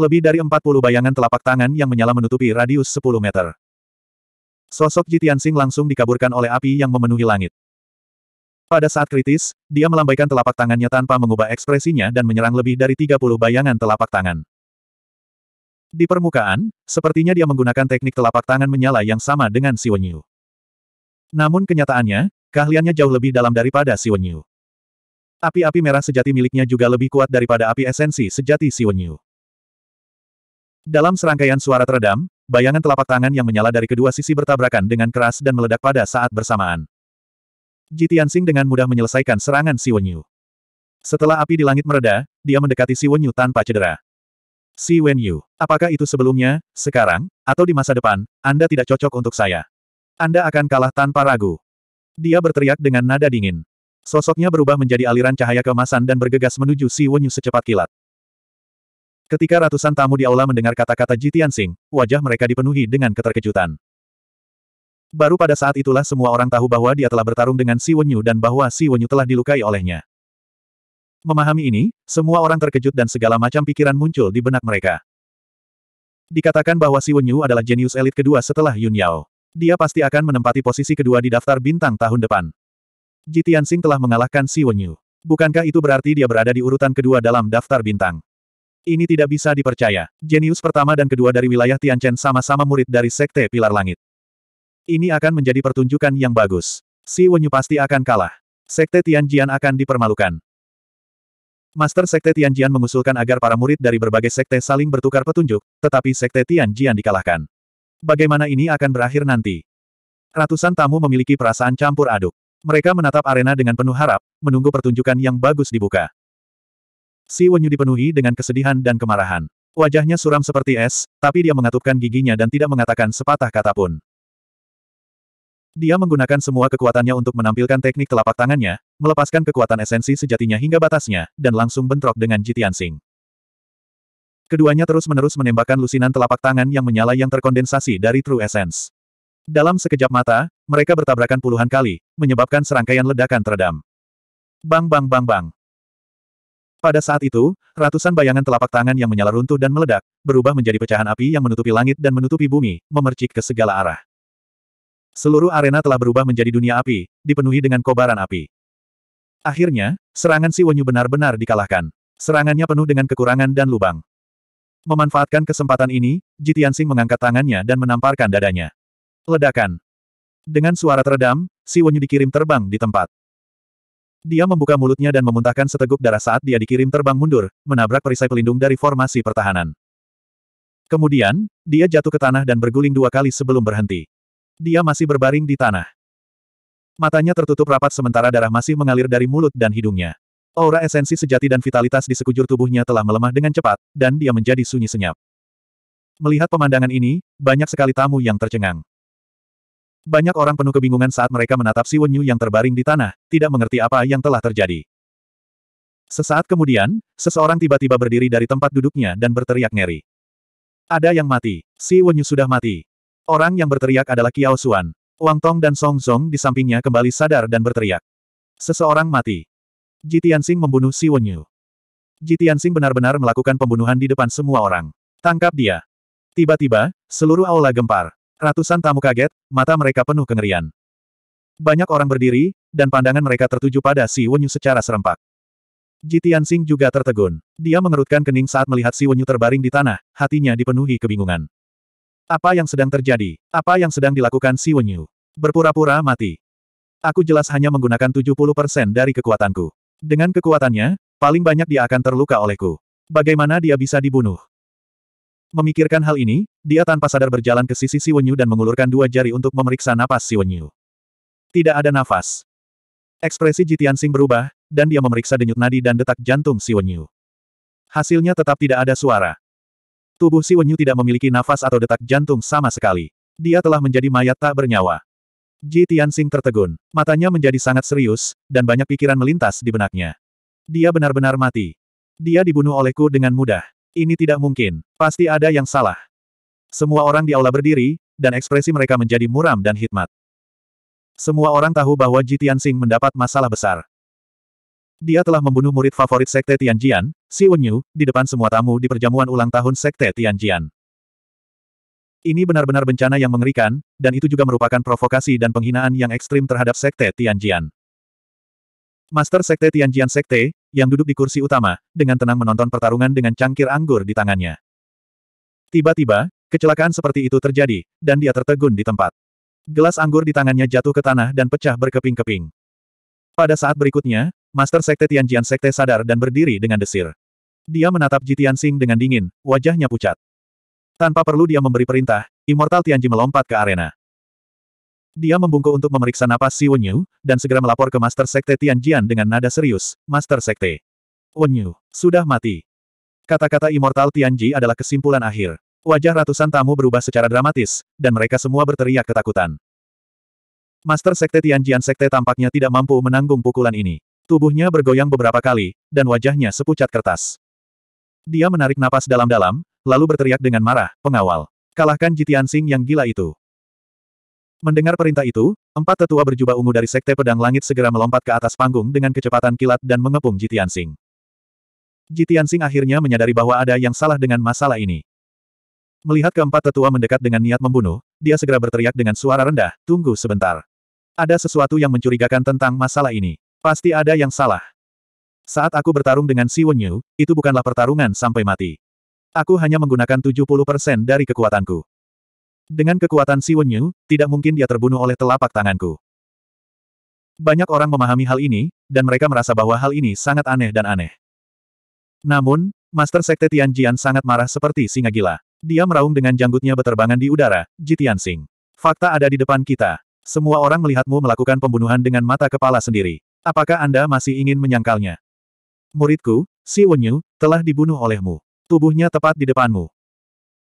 Lebih dari 40 bayangan telapak tangan yang menyala menutupi radius 10 meter. Sosok Jitian Sing langsung dikaburkan oleh api yang memenuhi langit. Pada saat kritis, dia melambaikan telapak tangannya tanpa mengubah ekspresinya dan menyerang lebih dari 30 bayangan telapak tangan. Di permukaan, sepertinya dia menggunakan teknik telapak tangan menyala yang sama dengan Wenyu. Namun kenyataannya, keahliannya jauh lebih dalam daripada Wenyu. Api-api merah sejati miliknya juga lebih kuat daripada api esensi sejati Wenyu. Dalam serangkaian suara teredam, bayangan telapak tangan yang menyala dari kedua sisi bertabrakan dengan keras dan meledak pada saat bersamaan. Ji dengan mudah menyelesaikan serangan Si Wenyu. Setelah api di langit mereda, dia mendekati Si Wenyu tanpa cedera. Si Wenyu, apakah itu sebelumnya, sekarang, atau di masa depan, Anda tidak cocok untuk saya. Anda akan kalah tanpa ragu. Dia berteriak dengan nada dingin. Sosoknya berubah menjadi aliran cahaya kemasan dan bergegas menuju Si Wenyu secepat kilat. Ketika ratusan tamu di aula mendengar kata-kata Jitian Sing, wajah mereka dipenuhi dengan keterkejutan. Baru pada saat itulah semua orang tahu bahwa dia telah bertarung dengan Si Wenyu dan bahwa Si Wenyu telah dilukai olehnya. Memahami ini, semua orang terkejut dan segala macam pikiran muncul di benak mereka. Dikatakan bahwa Si Wenyu adalah jenius elit kedua setelah Yun Yao. Dia pasti akan menempati posisi kedua di daftar bintang tahun depan. Jitian Sing telah mengalahkan Si Wenyu. Bukankah itu berarti dia berada di urutan kedua dalam daftar bintang? Ini tidak bisa dipercaya. Jenius pertama dan kedua dari wilayah Tianchen sama-sama murid dari Sekte Pilar Langit. Ini akan menjadi pertunjukan yang bagus. Si Wenyu pasti akan kalah. Sekte Tianjian akan dipermalukan. Master Sekte Tianjian mengusulkan agar para murid dari berbagai sekte saling bertukar petunjuk, tetapi Sekte Tianjian dikalahkan. Bagaimana ini akan berakhir nanti? Ratusan tamu memiliki perasaan campur aduk. Mereka menatap arena dengan penuh harap, menunggu pertunjukan yang bagus dibuka. Si Wenyu dipenuhi dengan kesedihan dan kemarahan. Wajahnya suram seperti es, tapi dia mengatupkan giginya dan tidak mengatakan sepatah kata pun. Dia menggunakan semua kekuatannya untuk menampilkan teknik telapak tangannya, melepaskan kekuatan esensi sejatinya hingga batasnya, dan langsung bentrok dengan Jitian Sing. Keduanya terus-menerus menembakkan lusinan telapak tangan yang menyala yang terkondensasi dari True Essence. Dalam sekejap mata, mereka bertabrakan puluhan kali, menyebabkan serangkaian ledakan teredam. Bang bang bang bang. Pada saat itu, ratusan bayangan telapak tangan yang menyala runtuh dan meledak, berubah menjadi pecahan api yang menutupi langit dan menutupi bumi, memercik ke segala arah. Seluruh arena telah berubah menjadi dunia api, dipenuhi dengan kobaran api. Akhirnya, serangan si Wenyu benar-benar dikalahkan. Serangannya penuh dengan kekurangan dan lubang. Memanfaatkan kesempatan ini, Jitiansing mengangkat tangannya dan menamparkan dadanya. Ledakan. Dengan suara teredam, si Wenyu dikirim terbang di tempat. Dia membuka mulutnya dan memuntahkan seteguk darah saat dia dikirim terbang mundur, menabrak perisai pelindung dari formasi pertahanan. Kemudian, dia jatuh ke tanah dan berguling dua kali sebelum berhenti. Dia masih berbaring di tanah. Matanya tertutup rapat sementara darah masih mengalir dari mulut dan hidungnya. Aura esensi sejati dan vitalitas di sekujur tubuhnya telah melemah dengan cepat, dan dia menjadi sunyi senyap. Melihat pemandangan ini, banyak sekali tamu yang tercengang. Banyak orang penuh kebingungan saat mereka menatap Si Wenyu yang terbaring di tanah, tidak mengerti apa yang telah terjadi. Sesaat kemudian, seseorang tiba-tiba berdiri dari tempat duduknya dan berteriak ngeri. Ada yang mati. Si Wenyu sudah mati. Orang yang berteriak adalah Kiao Xuan. Wang Tong dan Song Song di sampingnya kembali sadar dan berteriak. Seseorang mati. Ji Tianxing membunuh Si Wenyu. Ji Tianxing benar-benar melakukan pembunuhan di depan semua orang. Tangkap dia. Tiba-tiba, seluruh aula gempar. Ratusan tamu kaget, mata mereka penuh kengerian. Banyak orang berdiri, dan pandangan mereka tertuju pada Si Wenyu secara serempak. Jitian Sing juga tertegun. Dia mengerutkan kening saat melihat Si Wenyu terbaring di tanah, hatinya dipenuhi kebingungan. Apa yang sedang terjadi? Apa yang sedang dilakukan Si Wenyu? Berpura-pura mati. Aku jelas hanya menggunakan 70% dari kekuatanku. Dengan kekuatannya, paling banyak dia akan terluka olehku. Bagaimana dia bisa dibunuh? Memikirkan hal ini, dia tanpa sadar berjalan ke sisi Siwenyu dan mengulurkan dua jari untuk memeriksa napas Siwenyu. Tidak ada nafas. Ekspresi Jitian Sing berubah, dan dia memeriksa denyut nadi dan detak jantung Siwenyu. Hasilnya tetap tidak ada suara. Tubuh Siwenyu tidak memiliki nafas atau detak jantung sama sekali. Dia telah menjadi mayat tak bernyawa. Ji Tianxing tertegun. Matanya menjadi sangat serius, dan banyak pikiran melintas di benaknya. Dia benar-benar mati. Dia dibunuh olehku dengan mudah. Ini tidak mungkin. Pasti ada yang salah. Semua orang di aula berdiri, dan ekspresi mereka menjadi muram dan hikmat. Semua orang tahu bahwa Ji Tianxing mendapat masalah besar. Dia telah membunuh murid favorit Sekte Tianjian, Si Wenyu, di depan semua tamu di perjamuan ulang tahun Sekte Tianjian. Ini benar-benar bencana yang mengerikan, dan itu juga merupakan provokasi dan penghinaan yang ekstrim terhadap Sekte Tianjian. Master Sekte Tianjian Sekte, yang duduk di kursi utama, dengan tenang menonton pertarungan dengan cangkir anggur di tangannya. Tiba-tiba, kecelakaan seperti itu terjadi, dan dia tertegun di tempat. Gelas anggur di tangannya jatuh ke tanah dan pecah berkeping-keping. Pada saat berikutnya, Master Sekte Tianjian Sekte sadar dan berdiri dengan desir. Dia menatap Jitian Sing dengan dingin, wajahnya pucat. Tanpa perlu dia memberi perintah, Immortal Tianji melompat ke arena. Dia membungkuk untuk memeriksa napas si Wenyu, dan segera melapor ke Master Sekte Tianjian dengan nada serius, Master Sekte. Wenyu, sudah mati. Kata-kata Immortal Tianji adalah kesimpulan akhir. Wajah ratusan tamu berubah secara dramatis, dan mereka semua berteriak ketakutan. Master Sekte Tianjian Sekte tampaknya tidak mampu menanggung pukulan ini. Tubuhnya bergoyang beberapa kali, dan wajahnya sepucat kertas. Dia menarik napas dalam-dalam, lalu berteriak dengan marah, pengawal. Kalahkan Jitian Sing yang gila itu. Mendengar perintah itu, empat tetua berjubah ungu dari Sekte Pedang Langit segera melompat ke atas panggung dengan kecepatan kilat dan mengepung Jitian Sing. Jitian Sing akhirnya menyadari bahwa ada yang salah dengan masalah ini. Melihat keempat tetua mendekat dengan niat membunuh, dia segera berteriak dengan suara rendah, tunggu sebentar. Ada sesuatu yang mencurigakan tentang masalah ini. Pasti ada yang salah. Saat aku bertarung dengan Si Wenyu, itu bukanlah pertarungan sampai mati. Aku hanya menggunakan 70% dari kekuatanku. Dengan kekuatan Si Wenyu, tidak mungkin dia terbunuh oleh telapak tanganku. Banyak orang memahami hal ini, dan mereka merasa bahwa hal ini sangat aneh dan aneh. Namun, Master Sekte Tianjian sangat marah seperti singa gila. Dia meraung dengan janggutnya beterbangan di udara, Jitian Sing. Fakta ada di depan kita. Semua orang melihatmu melakukan pembunuhan dengan mata kepala sendiri. Apakah Anda masih ingin menyangkalnya? Muridku, Si Wenyu, telah dibunuh olehmu. Tubuhnya tepat di depanmu.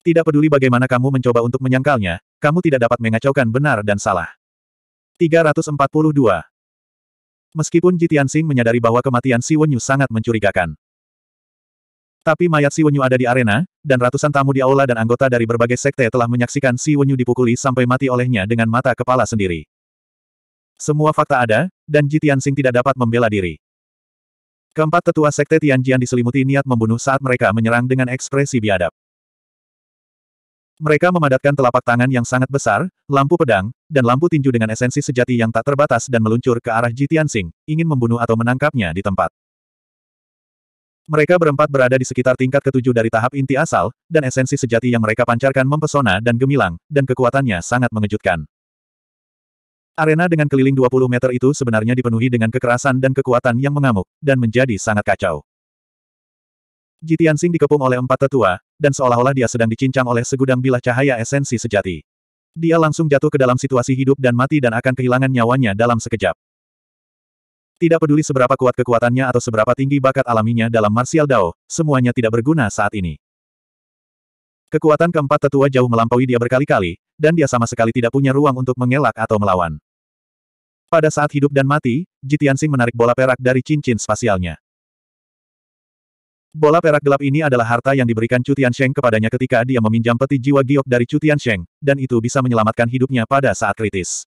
Tidak peduli bagaimana kamu mencoba untuk menyangkalnya, kamu tidak dapat mengacaukan benar dan salah. 342. Meskipun Jitian Sing menyadari bahwa kematian Si Wenyu sangat mencurigakan. Tapi mayat Si Wenyu ada di arena, dan ratusan tamu di aula dan anggota dari berbagai sekte telah menyaksikan Si Wenyu dipukuli sampai mati olehnya dengan mata kepala sendiri. Semua fakta ada, dan Jitian Sing tidak dapat membela diri. Keempat tetua sekte Tianjian diselimuti niat membunuh saat mereka menyerang dengan ekspresi biadab. Mereka memadatkan telapak tangan yang sangat besar, lampu pedang, dan lampu tinju dengan esensi sejati yang tak terbatas dan meluncur ke arah Ji Tianxing, ingin membunuh atau menangkapnya di tempat. Mereka berempat berada di sekitar tingkat ketujuh dari tahap inti asal, dan esensi sejati yang mereka pancarkan mempesona dan gemilang, dan kekuatannya sangat mengejutkan. Arena dengan keliling 20 meter itu sebenarnya dipenuhi dengan kekerasan dan kekuatan yang mengamuk, dan menjadi sangat kacau. Jitiansing dikepung oleh empat tetua, dan seolah-olah dia sedang dicincang oleh segudang bilah cahaya esensi sejati. Dia langsung jatuh ke dalam situasi hidup dan mati dan akan kehilangan nyawanya dalam sekejap. Tidak peduli seberapa kuat kekuatannya atau seberapa tinggi bakat alaminya dalam martial dao, semuanya tidak berguna saat ini. Kekuatan keempat tetua jauh melampaui dia berkali-kali, dan dia sama sekali tidak punya ruang untuk mengelak atau melawan. Pada saat hidup dan mati, Jitiansing menarik bola perak dari cincin spasialnya. Bola perak gelap ini adalah harta yang diberikan Cutian Sheng kepadanya ketika dia meminjam peti jiwa giok dari Cutian Sheng, dan itu bisa menyelamatkan hidupnya pada saat kritis.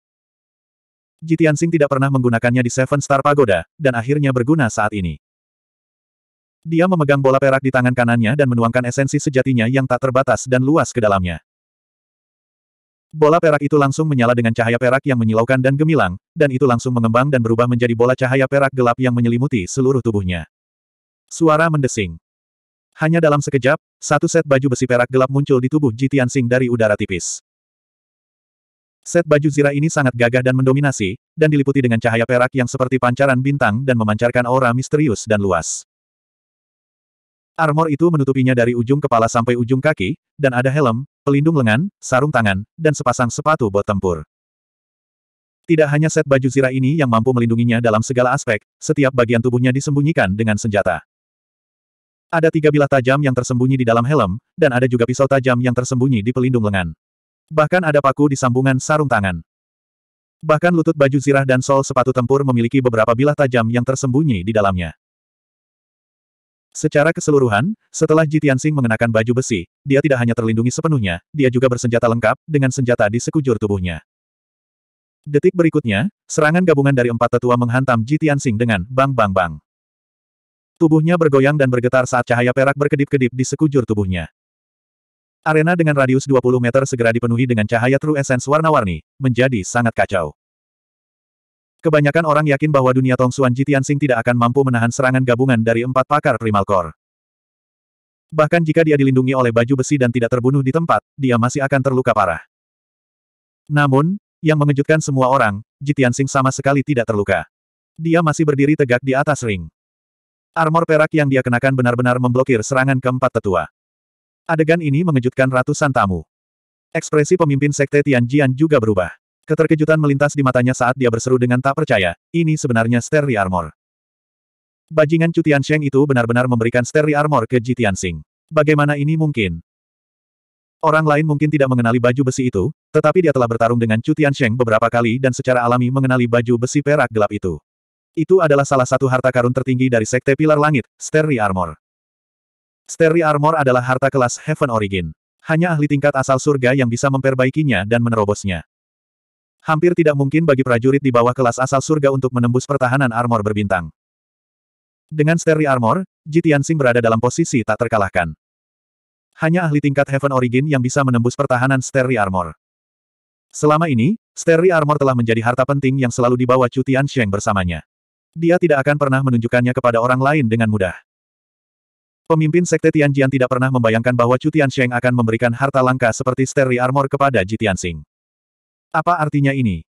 Jitian Sing tidak pernah menggunakannya di Seven Star Pagoda, dan akhirnya berguna saat ini. Dia memegang bola perak di tangan kanannya dan menuangkan esensi sejatinya yang tak terbatas dan luas ke dalamnya. Bola perak itu langsung menyala dengan cahaya perak yang menyilaukan dan gemilang, dan itu langsung mengembang dan berubah menjadi bola cahaya perak gelap yang menyelimuti seluruh tubuhnya. Suara mendesing. Hanya dalam sekejap, satu set baju besi perak gelap muncul di tubuh Ji Tianxing dari udara tipis. Set baju zirah ini sangat gagah dan mendominasi, dan diliputi dengan cahaya perak yang seperti pancaran bintang dan memancarkan aura misterius dan luas. Armor itu menutupinya dari ujung kepala sampai ujung kaki, dan ada helm, pelindung lengan, sarung tangan, dan sepasang sepatu bot tempur. Tidak hanya set baju zirah ini yang mampu melindunginya dalam segala aspek, setiap bagian tubuhnya disembunyikan dengan senjata. Ada tiga bilah tajam yang tersembunyi di dalam helm, dan ada juga pisau tajam yang tersembunyi di pelindung lengan. Bahkan ada paku di sambungan sarung tangan. Bahkan lutut baju zirah dan sol sepatu tempur memiliki beberapa bilah tajam yang tersembunyi di dalamnya. Secara keseluruhan, setelah Jitian Tianxing mengenakan baju besi, dia tidak hanya terlindungi sepenuhnya, dia juga bersenjata lengkap, dengan senjata di sekujur tubuhnya. Detik berikutnya, serangan gabungan dari empat tetua menghantam Jitian Tianxing dengan bang-bang-bang. Tubuhnya bergoyang dan bergetar saat cahaya perak berkedip-kedip di sekujur tubuhnya. Arena dengan radius 20 meter segera dipenuhi dengan cahaya True Essence warna-warni, menjadi sangat kacau. Kebanyakan orang yakin bahwa dunia Tong Tongsuan Jitiansing tidak akan mampu menahan serangan gabungan dari empat pakar Primal Core. Bahkan jika dia dilindungi oleh baju besi dan tidak terbunuh di tempat, dia masih akan terluka parah. Namun, yang mengejutkan semua orang, Jitiansing sama sekali tidak terluka. Dia masih berdiri tegak di atas ring. Armor perak yang dia kenakan benar-benar memblokir serangan keempat tetua. Adegan ini mengejutkan ratusan tamu. Ekspresi pemimpin sekte Tianjian juga berubah. Keterkejutan melintas di matanya saat dia berseru dengan tak percaya, ini sebenarnya Sterry Armor. Bajingan Cutian Sheng itu benar-benar memberikan Sterry Armor ke Tian Sing. Bagaimana ini mungkin? Orang lain mungkin tidak mengenali baju besi itu, tetapi dia telah bertarung dengan Cutian Sheng beberapa kali dan secara alami mengenali baju besi perak gelap itu. Itu adalah salah satu harta karun tertinggi dari Sekte Pilar Langit, Sterry Armor. Sterry Armor adalah harta kelas Heaven Origin. Hanya ahli tingkat asal surga yang bisa memperbaikinya dan menerobosnya. Hampir tidak mungkin bagi prajurit di bawah kelas asal surga untuk menembus pertahanan armor berbintang. Dengan Sterry Armor, Jitiansing berada dalam posisi tak terkalahkan. Hanya ahli tingkat Heaven Origin yang bisa menembus pertahanan Sterry Armor. Selama ini, Sterry Armor telah menjadi harta penting yang selalu dibawa Cutian Sheng bersamanya. Dia tidak akan pernah menunjukkannya kepada orang lain dengan mudah. Pemimpin Sekte Tianjian tidak pernah membayangkan bahwa Chu Tiansheng akan memberikan harta langka seperti Steri Armor kepada Ji Tianxing. Apa artinya ini?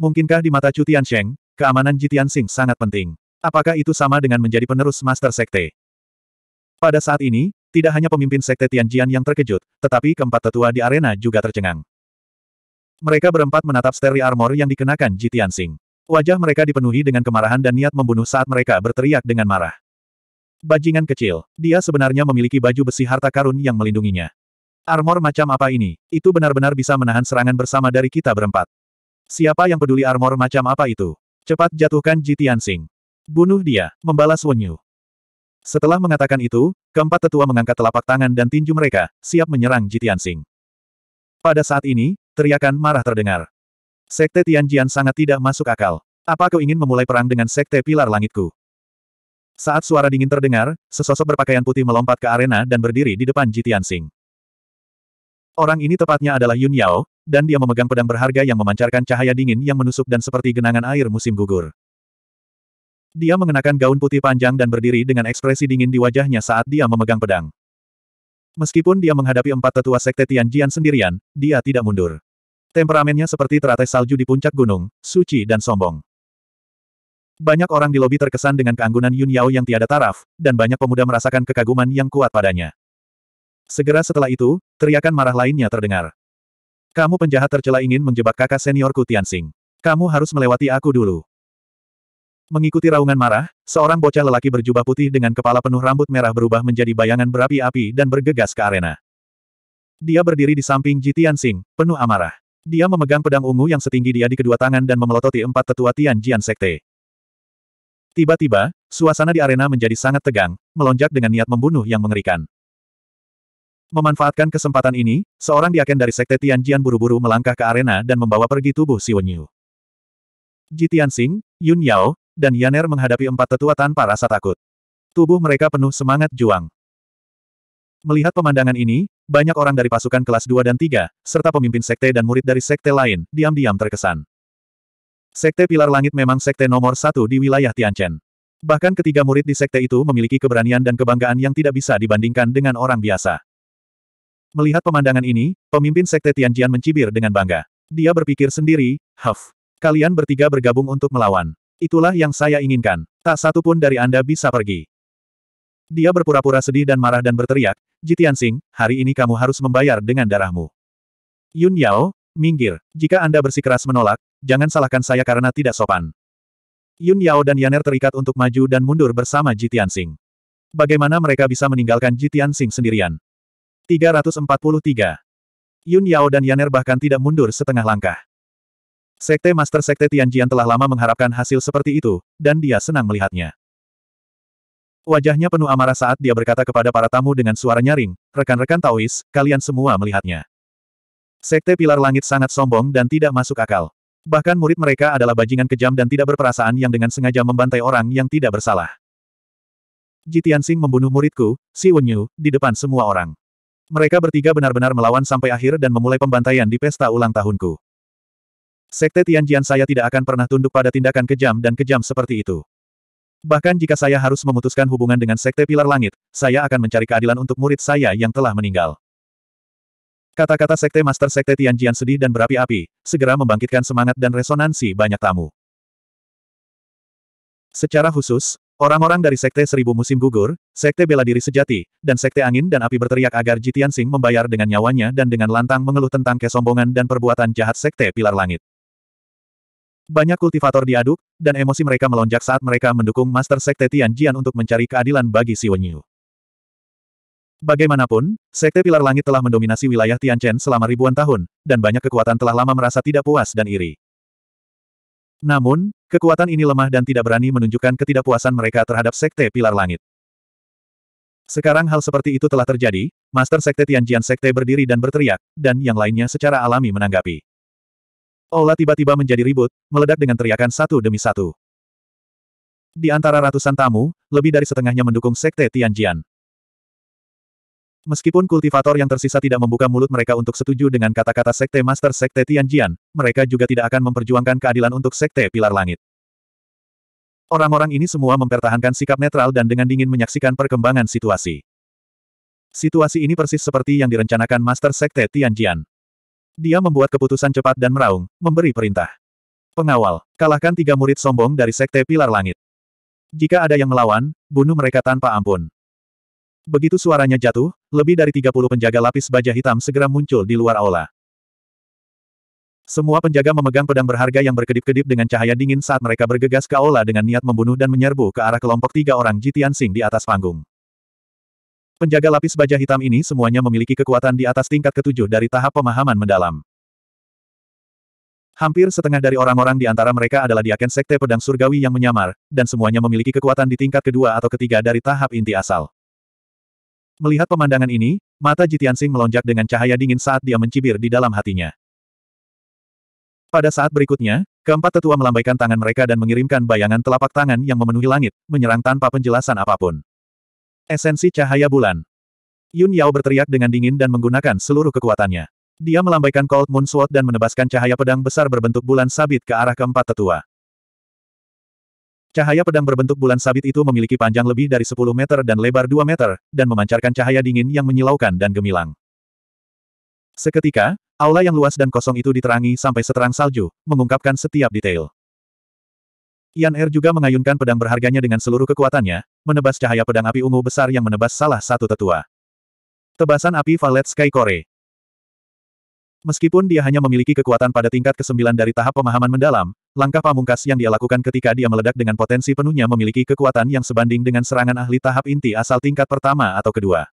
Mungkinkah di mata Chu Tiansheng, keamanan Ji Tianxing sangat penting? Apakah itu sama dengan menjadi penerus Master Sekte? Pada saat ini, tidak hanya pemimpin Sekte Tianjian yang terkejut, tetapi keempat tetua di arena juga tercengang. Mereka berempat menatap Steri Armor yang dikenakan Ji Tianxing. Wajah mereka dipenuhi dengan kemarahan dan niat membunuh saat mereka berteriak dengan marah. Bajingan kecil, dia sebenarnya memiliki baju besi harta karun yang melindunginya. Armor macam apa ini? Itu benar-benar bisa menahan serangan bersama dari kita berempat. Siapa yang peduli armor macam apa itu? Cepat jatuhkan Jitian Sing. Bunuh dia, membalas Wenyu. Setelah mengatakan itu, keempat tetua mengangkat telapak tangan dan tinju mereka, siap menyerang Jitian Sing. Pada saat ini, teriakan marah terdengar. Sekte Tianjian sangat tidak masuk akal. Apa kau ingin memulai perang dengan Sekte Pilar Langitku? Saat suara dingin terdengar, sesosok berpakaian putih melompat ke arena dan berdiri di depan Ji Tianxing. Orang ini tepatnya adalah Yun Yao, dan dia memegang pedang berharga yang memancarkan cahaya dingin yang menusuk dan seperti genangan air musim gugur. Dia mengenakan gaun putih panjang dan berdiri dengan ekspresi dingin di wajahnya saat dia memegang pedang. Meskipun dia menghadapi empat tetua sekte Tianjian sendirian, dia tidak mundur. Temperamennya seperti teratai salju di puncak gunung, suci dan sombong. Banyak orang di lobi terkesan dengan keanggunan Yun Yao yang tiada taraf, dan banyak pemuda merasakan kekaguman yang kuat padanya. Segera setelah itu, teriakan marah lainnya terdengar. Kamu penjahat tercela ingin menjebak kakak seniorku Tianxing. Kamu harus melewati aku dulu. Mengikuti raungan marah, seorang bocah lelaki berjubah putih dengan kepala penuh rambut merah berubah menjadi bayangan berapi-api dan bergegas ke arena. Dia berdiri di samping Ji Tianxing, penuh amarah. Dia memegang pedang ungu yang setinggi dia di kedua tangan dan memelototi empat tetua Tian Jian Sekte. Tiba-tiba, suasana di arena menjadi sangat tegang, melonjak dengan niat membunuh yang mengerikan. Memanfaatkan kesempatan ini, seorang diaken dari Sekte Tian Jian buru-buru melangkah ke arena dan membawa pergi tubuh Wenyu. Ji Tianxing, Yun Yao, dan Yaner menghadapi empat tetua tanpa rasa takut. Tubuh mereka penuh semangat juang. Melihat pemandangan ini, banyak orang dari pasukan kelas 2 dan 3, serta pemimpin sekte dan murid dari sekte lain, diam-diam terkesan. Sekte Pilar Langit memang sekte nomor satu di wilayah Tianchen. Bahkan ketiga murid di sekte itu memiliki keberanian dan kebanggaan yang tidak bisa dibandingkan dengan orang biasa. Melihat pemandangan ini, pemimpin sekte Tianjian mencibir dengan bangga. Dia berpikir sendiri, Huff, kalian bertiga bergabung untuk melawan. Itulah yang saya inginkan. Tak satu pun dari Anda bisa pergi. Dia berpura-pura sedih dan marah dan berteriak, Jitian Sing, hari ini kamu harus membayar dengan darahmu. Yun Yao, minggir, jika Anda bersikeras menolak, jangan salahkan saya karena tidak sopan. Yun Yao dan Yaner terikat untuk maju dan mundur bersama Jitian Sing. Bagaimana mereka bisa meninggalkan Jitian Sing sendirian? 343. Yun Yao dan Yaner bahkan tidak mundur setengah langkah. Sekte Master Sekte Tianjian telah lama mengharapkan hasil seperti itu, dan dia senang melihatnya. Wajahnya penuh amarah saat dia berkata kepada para tamu dengan suara nyaring, rekan-rekan Taois, kalian semua melihatnya. Sekte Pilar Langit sangat sombong dan tidak masuk akal. Bahkan murid mereka adalah bajingan kejam dan tidak berperasaan yang dengan sengaja membantai orang yang tidak bersalah. Jitian Singh membunuh muridku, Si Wenyu, di depan semua orang. Mereka bertiga benar-benar melawan sampai akhir dan memulai pembantaian di pesta ulang tahunku. Sekte Tianjian saya tidak akan pernah tunduk pada tindakan kejam dan kejam seperti itu. Bahkan jika saya harus memutuskan hubungan dengan Sekte Pilar Langit, saya akan mencari keadilan untuk murid saya yang telah meninggal. Kata-kata Sekte Master Sekte Tianjian sedih dan berapi-api, segera membangkitkan semangat dan resonansi banyak tamu. Secara khusus, orang-orang dari Sekte Seribu Musim Gugur, Sekte Bela Diri Sejati, dan Sekte Angin dan Api berteriak agar Jitian Sing membayar dengan nyawanya dan dengan lantang mengeluh tentang kesombongan dan perbuatan jahat Sekte Pilar Langit. Banyak kultivator diaduk, dan emosi mereka melonjak saat mereka mendukung Master Sekte Tianjian untuk mencari keadilan bagi Wenyu. Bagaimanapun, Sekte Pilar Langit telah mendominasi wilayah Tianchen selama ribuan tahun, dan banyak kekuatan telah lama merasa tidak puas dan iri. Namun, kekuatan ini lemah dan tidak berani menunjukkan ketidakpuasan mereka terhadap Sekte Pilar Langit. Sekarang hal seperti itu telah terjadi, Master Sekte Tianjian Sekte berdiri dan berteriak, dan yang lainnya secara alami menanggapi. Ola tiba-tiba menjadi ribut, meledak dengan teriakan satu demi satu. Di antara ratusan tamu, lebih dari setengahnya mendukung Sekte Tianjian. Meskipun kultivator yang tersisa tidak membuka mulut mereka untuk setuju dengan kata-kata Sekte Master Sekte Tianjian, mereka juga tidak akan memperjuangkan keadilan untuk Sekte Pilar Langit. Orang-orang ini semua mempertahankan sikap netral dan dengan dingin menyaksikan perkembangan situasi. Situasi ini persis seperti yang direncanakan Master Sekte Tianjian. Dia membuat keputusan cepat dan meraung, memberi perintah. Pengawal, kalahkan tiga murid sombong dari Sekte Pilar Langit. Jika ada yang melawan, bunuh mereka tanpa ampun. Begitu suaranya jatuh, lebih dari 30 penjaga lapis baja hitam segera muncul di luar aula. Semua penjaga memegang pedang berharga yang berkedip-kedip dengan cahaya dingin saat mereka bergegas ke aula dengan niat membunuh dan menyerbu ke arah kelompok tiga orang Jitian Sing di atas panggung. Penjaga lapis baja hitam ini semuanya memiliki kekuatan di atas tingkat ketujuh dari tahap pemahaman mendalam. Hampir setengah dari orang-orang di antara mereka adalah diaken sekte pedang surgawi yang menyamar, dan semuanya memiliki kekuatan di tingkat kedua atau ketiga dari tahap inti asal. Melihat pemandangan ini, mata Jitian Jitiansing melonjak dengan cahaya dingin saat dia mencibir di dalam hatinya. Pada saat berikutnya, keempat tetua melambaikan tangan mereka dan mengirimkan bayangan telapak tangan yang memenuhi langit, menyerang tanpa penjelasan apapun. Esensi cahaya bulan. Yun Yao berteriak dengan dingin dan menggunakan seluruh kekuatannya. Dia melambaikan Cold Moon Sword dan menebaskan cahaya pedang besar berbentuk bulan sabit ke arah keempat tetua. Cahaya pedang berbentuk bulan sabit itu memiliki panjang lebih dari 10 meter dan lebar 2 meter, dan memancarkan cahaya dingin yang menyilaukan dan gemilang. Seketika, aula yang luas dan kosong itu diterangi sampai seterang salju, mengungkapkan setiap detail. Yan Er juga mengayunkan pedang berharganya dengan seluruh kekuatannya, menebas cahaya pedang api ungu besar yang menebas salah satu tetua. Tebasan api Valet Sky Core Meskipun dia hanya memiliki kekuatan pada tingkat ke-9 dari tahap pemahaman mendalam, langkah pamungkas yang dia lakukan ketika dia meledak dengan potensi penuhnya memiliki kekuatan yang sebanding dengan serangan ahli tahap inti asal tingkat pertama atau kedua.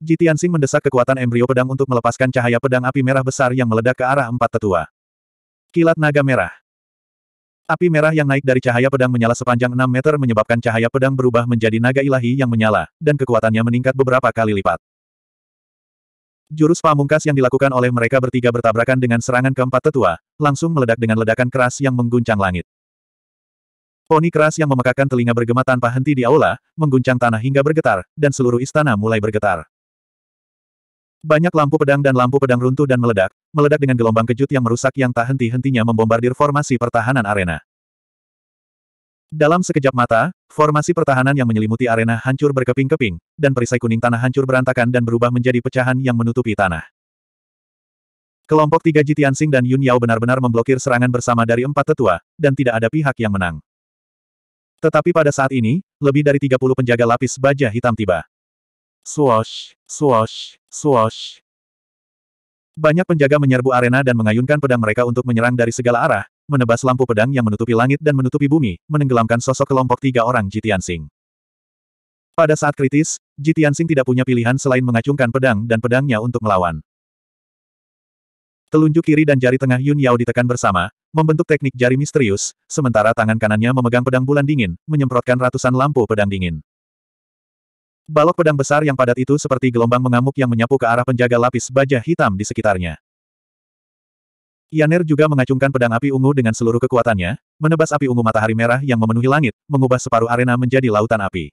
Jitiansing mendesak kekuatan embrio pedang untuk melepaskan cahaya pedang api merah besar yang meledak ke arah empat tetua. Kilat naga merah. Api merah yang naik dari cahaya pedang menyala sepanjang 6 meter menyebabkan cahaya pedang berubah menjadi naga ilahi yang menyala, dan kekuatannya meningkat beberapa kali lipat. Jurus pamungkas yang dilakukan oleh mereka bertiga bertabrakan dengan serangan keempat tetua, langsung meledak dengan ledakan keras yang mengguncang langit. Poni keras yang memekakan telinga bergema tanpa henti di aula, mengguncang tanah hingga bergetar, dan seluruh istana mulai bergetar. Banyak lampu pedang dan lampu pedang runtuh dan meledak, meledak dengan gelombang kejut yang merusak yang tak henti-hentinya membombardir formasi pertahanan arena. Dalam sekejap mata, formasi pertahanan yang menyelimuti arena hancur berkeping-keping, dan perisai kuning tanah hancur berantakan dan berubah menjadi pecahan yang menutupi tanah. Kelompok tiga Jitiansing dan Yun Yao benar-benar memblokir serangan bersama dari empat tetua, dan tidak ada pihak yang menang. Tetapi pada saat ini, lebih dari 30 penjaga lapis baja hitam tiba. Swosh, swosh. Swoosh. Banyak penjaga menyerbu arena dan mengayunkan pedang mereka untuk menyerang dari segala arah, menebas lampu pedang yang menutupi langit dan menutupi bumi, menenggelamkan sosok kelompok tiga orang Jitian Sing. Pada saat kritis, Jitian Sing tidak punya pilihan selain mengacungkan pedang dan pedangnya untuk melawan. Telunjuk kiri dan jari tengah Yun Yao ditekan bersama, membentuk teknik jari misterius, sementara tangan kanannya memegang pedang bulan dingin, menyemprotkan ratusan lampu pedang dingin. Balok pedang besar yang padat itu seperti gelombang mengamuk yang menyapu ke arah penjaga lapis baja hitam di sekitarnya. Yaner juga mengacungkan pedang api ungu dengan seluruh kekuatannya, menebas api ungu matahari merah yang memenuhi langit, mengubah separuh arena menjadi lautan api.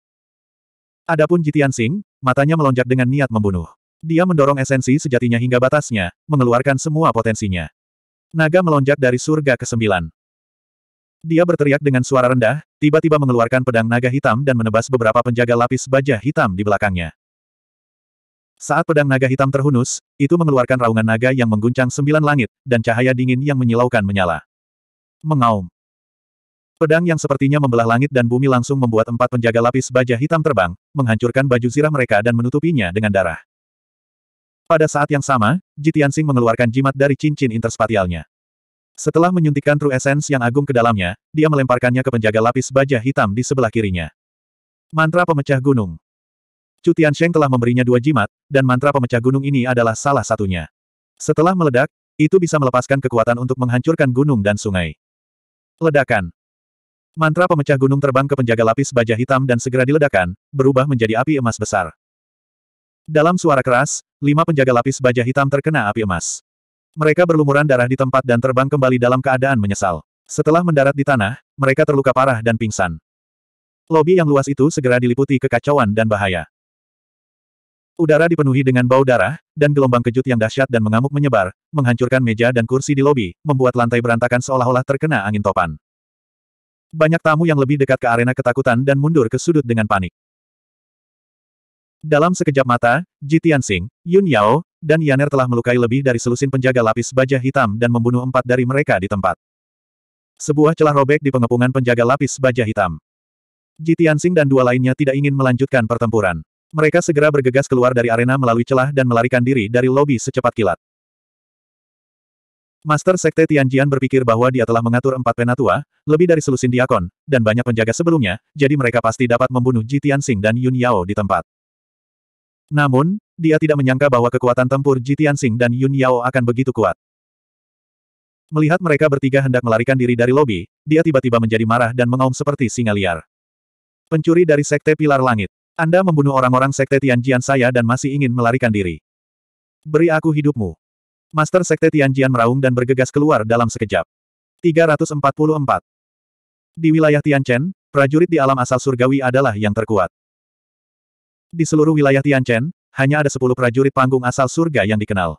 Adapun Jitian Singh, matanya melonjak dengan niat membunuh. Dia mendorong esensi sejatinya hingga batasnya, mengeluarkan semua potensinya. Naga melonjak dari surga ke sembilan. Dia berteriak dengan suara rendah, tiba-tiba mengeluarkan pedang naga hitam dan menebas beberapa penjaga lapis baja hitam di belakangnya. Saat pedang naga hitam terhunus, itu mengeluarkan raungan naga yang mengguncang sembilan langit, dan cahaya dingin yang menyilaukan menyala. Mengaum. Pedang yang sepertinya membelah langit dan bumi langsung membuat empat penjaga lapis baja hitam terbang, menghancurkan baju zirah mereka dan menutupinya dengan darah. Pada saat yang sama, Jitiansing mengeluarkan jimat dari cincin interspatialnya. Setelah menyuntikkan True Essence yang agung ke dalamnya, dia melemparkannya ke penjaga lapis baja hitam di sebelah kirinya. Mantra Pemecah Gunung Cutian Tiansheng telah memberinya dua jimat, dan mantra pemecah gunung ini adalah salah satunya. Setelah meledak, itu bisa melepaskan kekuatan untuk menghancurkan gunung dan sungai. Ledakan Mantra pemecah gunung terbang ke penjaga lapis baja hitam dan segera diledakkan, berubah menjadi api emas besar. Dalam suara keras, lima penjaga lapis baja hitam terkena api emas. Mereka berlumuran darah di tempat dan terbang kembali dalam keadaan menyesal. Setelah mendarat di tanah, mereka terluka parah dan pingsan. Lobi yang luas itu segera diliputi kekacauan dan bahaya. Udara dipenuhi dengan bau darah, dan gelombang kejut yang dahsyat dan mengamuk menyebar, menghancurkan meja dan kursi di lobi, membuat lantai berantakan seolah-olah terkena angin topan. Banyak tamu yang lebih dekat ke arena ketakutan dan mundur ke sudut dengan panik. Dalam sekejap mata, Ji Tianxing, Yun Yao, dan Yaner telah melukai lebih dari selusin penjaga lapis baja hitam dan membunuh empat dari mereka di tempat. Sebuah celah robek di pengepungan penjaga lapis baja hitam. Ji Tianxing dan dua lainnya tidak ingin melanjutkan pertempuran. Mereka segera bergegas keluar dari arena melalui celah dan melarikan diri dari lobi secepat kilat. Master Sekte Tianjian berpikir bahwa dia telah mengatur empat penatua, lebih dari selusin diakon, dan banyak penjaga sebelumnya, jadi mereka pasti dapat membunuh Ji Tianxing dan Yun Yao di tempat. Namun, dia tidak menyangka bahwa kekuatan tempur Tianxing dan Yun Yao akan begitu kuat. Melihat mereka bertiga hendak melarikan diri dari lobi, dia tiba-tiba menjadi marah dan mengaum seperti singa liar. Pencuri dari Sekte Pilar Langit. Anda membunuh orang-orang Sekte Tianjian saya dan masih ingin melarikan diri. Beri aku hidupmu. Master Sekte Tianjian meraung dan bergegas keluar dalam sekejap. 344. Di wilayah Tianchen, prajurit di alam asal surgawi adalah yang terkuat. Di seluruh wilayah Tianchen, hanya ada 10 prajurit panggung asal surga yang dikenal.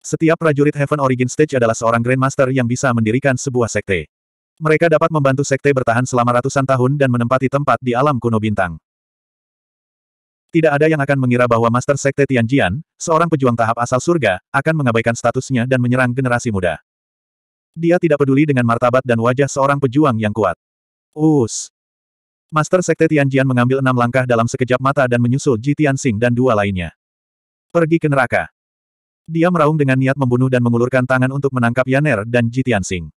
Setiap prajurit Heaven Origin Stage adalah seorang Grandmaster yang bisa mendirikan sebuah sekte. Mereka dapat membantu sekte bertahan selama ratusan tahun dan menempati tempat di alam kuno bintang. Tidak ada yang akan mengira bahwa Master Sekte Tianjian, seorang pejuang tahap asal surga, akan mengabaikan statusnya dan menyerang generasi muda. Dia tidak peduli dengan martabat dan wajah seorang pejuang yang kuat. Us, Master Sekte Tianjian mengambil enam langkah dalam sekejap mata dan menyusul Ji Tianxing dan dua lainnya. Pergi ke neraka. Dia meraung dengan niat membunuh dan mengulurkan tangan untuk menangkap Yaner dan Ji Tianxing.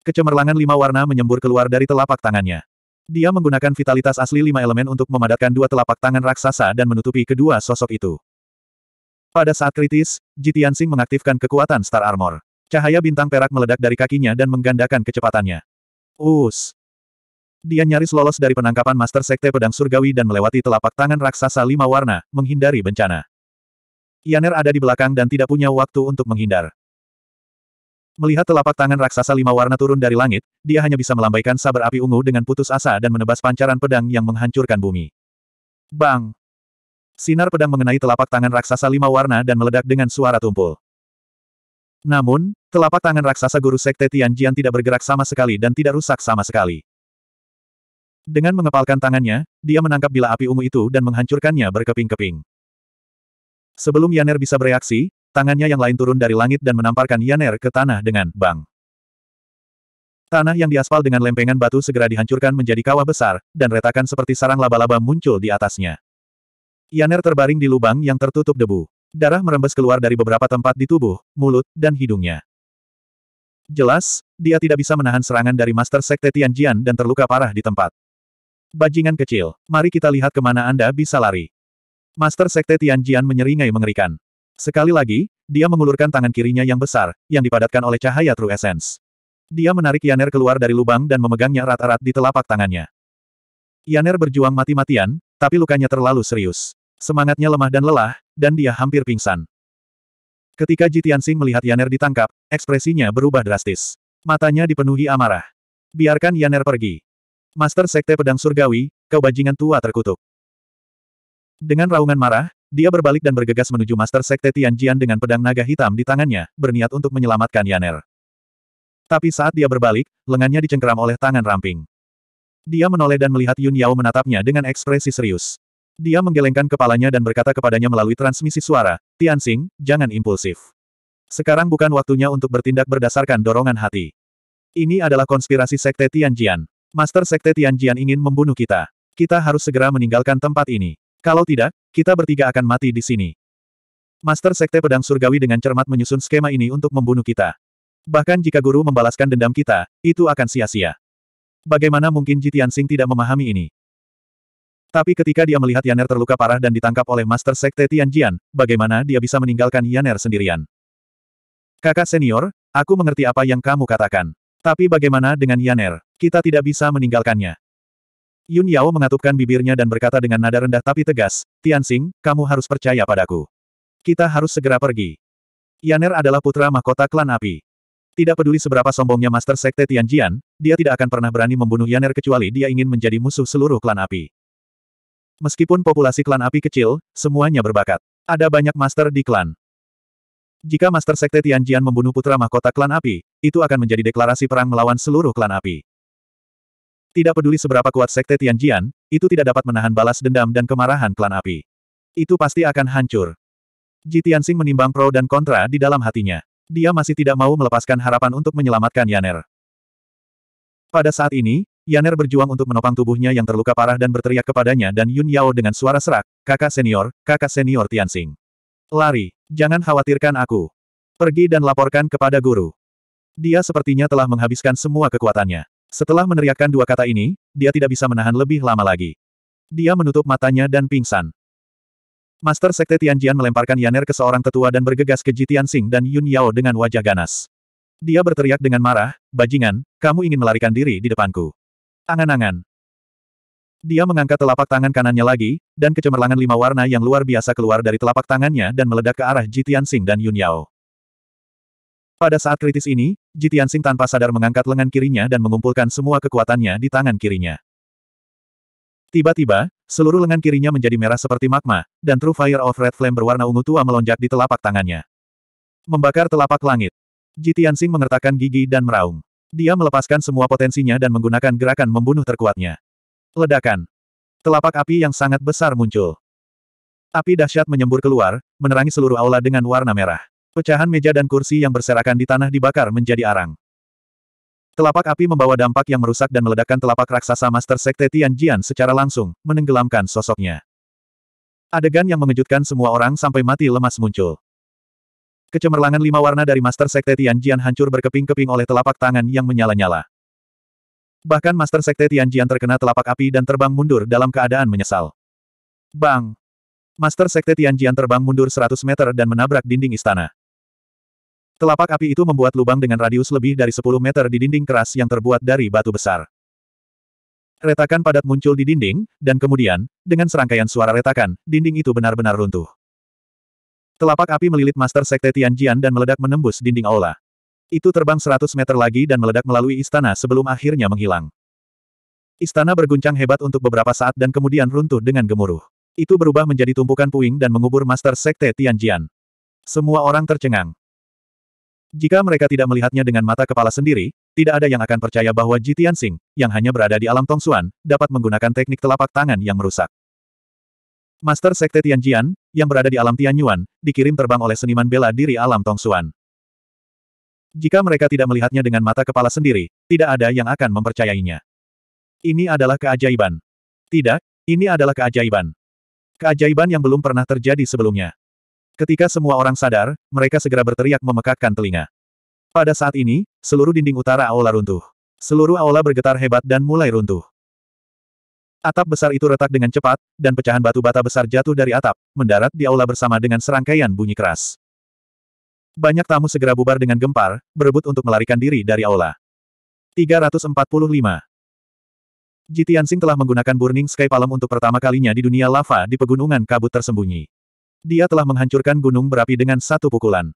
Kecemerlangan lima warna menyembur keluar dari telapak tangannya. Dia menggunakan vitalitas asli lima elemen untuk memadatkan dua telapak tangan raksasa dan menutupi kedua sosok itu. Pada saat kritis, Tianxing mengaktifkan kekuatan Star Armor. Cahaya bintang perak meledak dari kakinya dan menggandakan kecepatannya. Us! Dia nyaris lolos dari penangkapan Master Sekte Pedang Surgawi dan melewati telapak tangan raksasa lima warna, menghindari bencana. Yaner ada di belakang dan tidak punya waktu untuk menghindar. Melihat telapak tangan raksasa lima warna turun dari langit, dia hanya bisa melambaikan saber api ungu dengan putus asa dan menebas pancaran pedang yang menghancurkan bumi. Bang! Sinar pedang mengenai telapak tangan raksasa lima warna dan meledak dengan suara tumpul. Namun, telapak tangan raksasa guru sekte Tianjian tidak bergerak sama sekali dan tidak rusak sama sekali. Dengan mengepalkan tangannya, dia menangkap bila api ungu itu dan menghancurkannya berkeping-keping. Sebelum Yaner bisa bereaksi, tangannya yang lain turun dari langit dan menamparkan Yaner ke tanah dengan bang. Tanah yang diaspal dengan lempengan batu segera dihancurkan menjadi kawah besar, dan retakan seperti sarang laba-laba muncul di atasnya. Yaner terbaring di lubang yang tertutup debu. Darah merembes keluar dari beberapa tempat di tubuh, mulut, dan hidungnya. Jelas, dia tidak bisa menahan serangan dari Master Sekte Tianjian dan terluka parah di tempat. Bajingan kecil, mari kita lihat kemana Anda bisa lari. Master Sekte Tianjian menyeringai mengerikan. Sekali lagi, dia mengulurkan tangan kirinya yang besar, yang dipadatkan oleh cahaya True Essence. Dia menarik Yaner keluar dari lubang dan memegangnya erat-erat di telapak tangannya. Yaner berjuang mati-matian, tapi lukanya terlalu serius. Semangatnya lemah dan lelah, dan dia hampir pingsan. Ketika Jitiansing melihat Yaner ditangkap, ekspresinya berubah drastis. Matanya dipenuhi amarah. Biarkan Yaner pergi. Master Sekte Pedang Surgawi, kau bajingan tua terkutuk. Dengan raungan marah, dia berbalik dan bergegas menuju Master Sekte Tianjian dengan pedang naga hitam di tangannya, berniat untuk menyelamatkan Yaner. Tapi saat dia berbalik, lengannya dicengkeram oleh tangan ramping. Dia menoleh dan melihat Yun Yao menatapnya dengan ekspresi serius. Dia menggelengkan kepalanya dan berkata kepadanya melalui transmisi suara, Tianxing, jangan impulsif. Sekarang bukan waktunya untuk bertindak berdasarkan dorongan hati. Ini adalah konspirasi Sekte Tianjian. Master Sekte Tianjian ingin membunuh kita. Kita harus segera meninggalkan tempat ini. Kalau tidak, kita bertiga akan mati di sini. Master Sekte Pedang Surgawi dengan cermat menyusun skema ini untuk membunuh kita. Bahkan jika guru membalaskan dendam kita, itu akan sia-sia. Bagaimana mungkin Jitian Sing tidak memahami ini? Tapi ketika dia melihat Yaner terluka parah dan ditangkap oleh Master Sekte Tianjian, bagaimana dia bisa meninggalkan Yaner sendirian? Kakak senior, aku mengerti apa yang kamu katakan. Tapi bagaimana dengan Yaner? Kita tidak bisa meninggalkannya. Yun Yao mengatupkan bibirnya dan berkata dengan nada rendah tapi tegas, Tianxing, kamu harus percaya padaku. Kita harus segera pergi. Yaner adalah putra mahkota klan api. Tidak peduli seberapa sombongnya Master Sekte Tianjian, dia tidak akan pernah berani membunuh Yaner kecuali dia ingin menjadi musuh seluruh klan api. Meskipun populasi klan api kecil, semuanya berbakat. Ada banyak master di klan. Jika Master Sekte Tianjian membunuh putra mahkota klan api, itu akan menjadi deklarasi perang melawan seluruh klan api. Tidak peduli seberapa kuat Sekte Tianjian, itu tidak dapat menahan balas dendam dan kemarahan klan api. Itu pasti akan hancur. Ji Tianxing menimbang pro dan kontra di dalam hatinya. Dia masih tidak mau melepaskan harapan untuk menyelamatkan Yaner. Pada saat ini, Yaner berjuang untuk menopang tubuhnya yang terluka parah dan berteriak kepadanya dan Yun Yao dengan suara serak, kakak senior, kakak senior Tianxing. Lari. Jangan khawatirkan aku. Pergi dan laporkan kepada guru. Dia sepertinya telah menghabiskan semua kekuatannya. Setelah meneriakkan dua kata ini, dia tidak bisa menahan lebih lama lagi. Dia menutup matanya dan pingsan. Master Sekte Tianjian melemparkan Yaner ke seorang tetua dan bergegas ke Jitian Sing dan Yun Yao dengan wajah ganas. Dia berteriak dengan marah, Bajingan, kamu ingin melarikan diri di depanku. Angan-angan, dia mengangkat telapak tangan kanannya lagi, dan kecemerlangan lima warna yang luar biasa keluar dari telapak tangannya dan meledak ke arah Jitian Sing dan Yun Yao. Pada saat kritis ini, Jitian Sing tanpa sadar mengangkat lengan kirinya dan mengumpulkan semua kekuatannya di tangan kirinya. Tiba-tiba, seluruh lengan kirinya menjadi merah seperti magma, dan True Fire of Red Flame berwarna ungu tua melonjak di telapak tangannya. Membakar telapak langit. Jitian Sing mengertakkan gigi dan meraung. Dia melepaskan semua potensinya dan menggunakan gerakan membunuh terkuatnya. Ledakan. Telapak api yang sangat besar muncul. Api dahsyat menyembur keluar, menerangi seluruh aula dengan warna merah. Pecahan meja dan kursi yang berserakan di tanah dibakar menjadi arang. Telapak api membawa dampak yang merusak dan meledakkan telapak raksasa Master Sekte Tian Jian secara langsung, menenggelamkan sosoknya. Adegan yang mengejutkan semua orang sampai mati lemas muncul. Kecemerlangan lima warna dari Master Sekte Tian Jian hancur berkeping-keping oleh telapak tangan yang menyala-nyala. Bahkan Master Sekte Tianjian terkena telapak api dan terbang mundur dalam keadaan menyesal. Bang! Master Sekte Tianjian terbang mundur 100 meter dan menabrak dinding istana. Telapak api itu membuat lubang dengan radius lebih dari 10 meter di dinding keras yang terbuat dari batu besar. Retakan padat muncul di dinding, dan kemudian, dengan serangkaian suara retakan, dinding itu benar-benar runtuh. Telapak api melilit Master Sekte Tianjian dan meledak menembus dinding aula. Itu terbang 100 meter lagi dan meledak melalui istana sebelum akhirnya menghilang. Istana berguncang hebat untuk beberapa saat dan kemudian runtuh dengan gemuruh. Itu berubah menjadi tumpukan puing dan mengubur Master Sekte Tianjian. Semua orang tercengang. Jika mereka tidak melihatnya dengan mata kepala sendiri, tidak ada yang akan percaya bahwa Ji Tianxing, yang hanya berada di alam Tongsuan, dapat menggunakan teknik telapak tangan yang merusak. Master Sekte Tianjian, yang berada di alam Tianyuan, dikirim terbang oleh seniman bela diri alam Tongsuan. Jika mereka tidak melihatnya dengan mata kepala sendiri, tidak ada yang akan mempercayainya. Ini adalah keajaiban. Tidak, ini adalah keajaiban. Keajaiban yang belum pernah terjadi sebelumnya. Ketika semua orang sadar, mereka segera berteriak memekakkan telinga. Pada saat ini, seluruh dinding utara aula runtuh. Seluruh aula bergetar hebat dan mulai runtuh. Atap besar itu retak dengan cepat, dan pecahan batu bata besar jatuh dari atap, mendarat di aula bersama dengan serangkaian bunyi keras. Banyak tamu segera bubar dengan gempar, berebut untuk melarikan diri dari aula. 345. Jitiansing telah menggunakan Burning Sky Palm untuk pertama kalinya di dunia lava di pegunungan kabut tersembunyi. Dia telah menghancurkan gunung berapi dengan satu pukulan.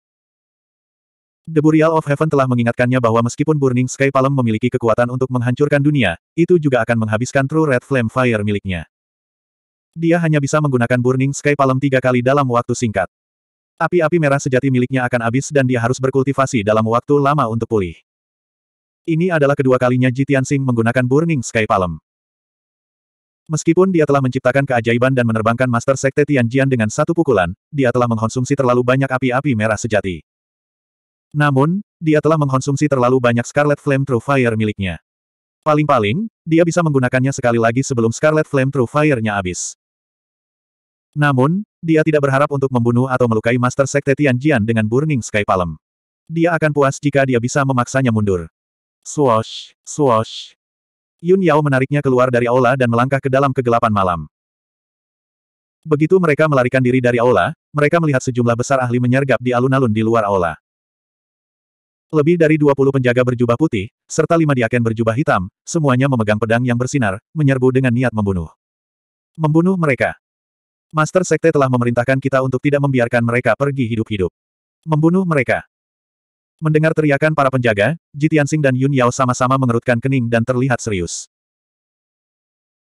The Burial of Heaven telah mengingatkannya bahwa meskipun Burning Sky Palm memiliki kekuatan untuk menghancurkan dunia, itu juga akan menghabiskan True Red Flame Fire miliknya. Dia hanya bisa menggunakan Burning Sky Palm tiga kali dalam waktu singkat. Api-api merah sejati miliknya akan habis dan dia harus berkultivasi dalam waktu lama untuk pulih. Ini adalah kedua kalinya Jitian Sing menggunakan Burning Sky Palm. Meskipun dia telah menciptakan keajaiban dan menerbangkan Master Sekte Tianjian dengan satu pukulan, dia telah mengkonsumsi terlalu banyak api-api merah sejati. Namun, dia telah mengkonsumsi terlalu banyak Scarlet Flame True Fire miliknya. Paling-paling, dia bisa menggunakannya sekali lagi sebelum Scarlet Flame True Fire-nya habis. Namun, dia tidak berharap untuk membunuh atau melukai Master Sekte Tianjian dengan Burning Sky Palm. Dia akan puas jika dia bisa memaksanya mundur. Swosh, swosh. Yun Yao menariknya keluar dari aula dan melangkah ke dalam kegelapan malam. Begitu mereka melarikan diri dari aula, mereka melihat sejumlah besar ahli menyergap di alun-alun di luar aula. Lebih dari 20 penjaga berjubah putih, serta lima diaken berjubah hitam, semuanya memegang pedang yang bersinar, menyerbu dengan niat membunuh. Membunuh mereka. Master Sekte telah memerintahkan kita untuk tidak membiarkan mereka pergi hidup-hidup. Membunuh mereka. Mendengar teriakan para penjaga, Jitiansing dan Yun Yao sama-sama mengerutkan kening dan terlihat serius.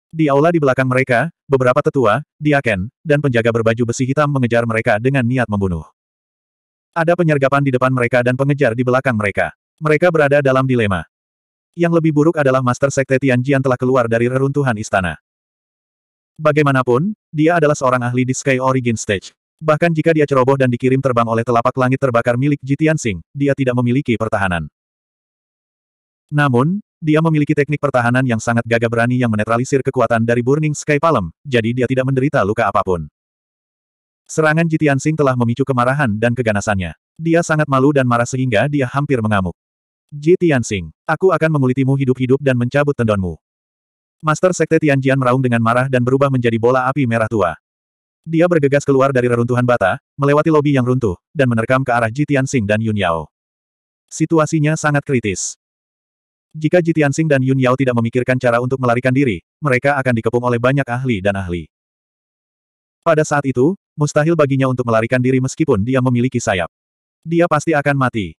Di aula di belakang mereka, beberapa tetua, diaken, dan penjaga berbaju besi hitam mengejar mereka dengan niat membunuh. Ada penyergapan di depan mereka dan pengejar di belakang mereka. Mereka berada dalam dilema. Yang lebih buruk adalah Master Sekte Tianjian telah keluar dari reruntuhan istana. Bagaimanapun, dia adalah seorang ahli di Sky Origin Stage. Bahkan jika dia ceroboh dan dikirim terbang oleh telapak langit terbakar milik Jitian Singh, dia tidak memiliki pertahanan. Namun, dia memiliki teknik pertahanan yang sangat gagah berani yang menetralisir kekuatan dari Burning Sky Palm, jadi dia tidak menderita luka apapun. Serangan Jitian Singh telah memicu kemarahan dan keganasannya. Dia sangat malu dan marah sehingga dia hampir mengamuk. Jitian Singh, aku akan mengulitimu hidup-hidup dan mencabut tendonmu. Master Sekte Tianjian meraung dengan marah dan berubah menjadi bola api merah tua. Dia bergegas keluar dari reruntuhan bata, melewati lobi yang runtuh, dan menerkam ke arah Jitian Singh dan Yun Yao. Situasinya sangat kritis. Jika Jitian Singh dan Yun Yao tidak memikirkan cara untuk melarikan diri, mereka akan dikepung oleh banyak ahli dan ahli. Pada saat itu, mustahil baginya untuk melarikan diri meskipun dia memiliki sayap. Dia pasti akan mati.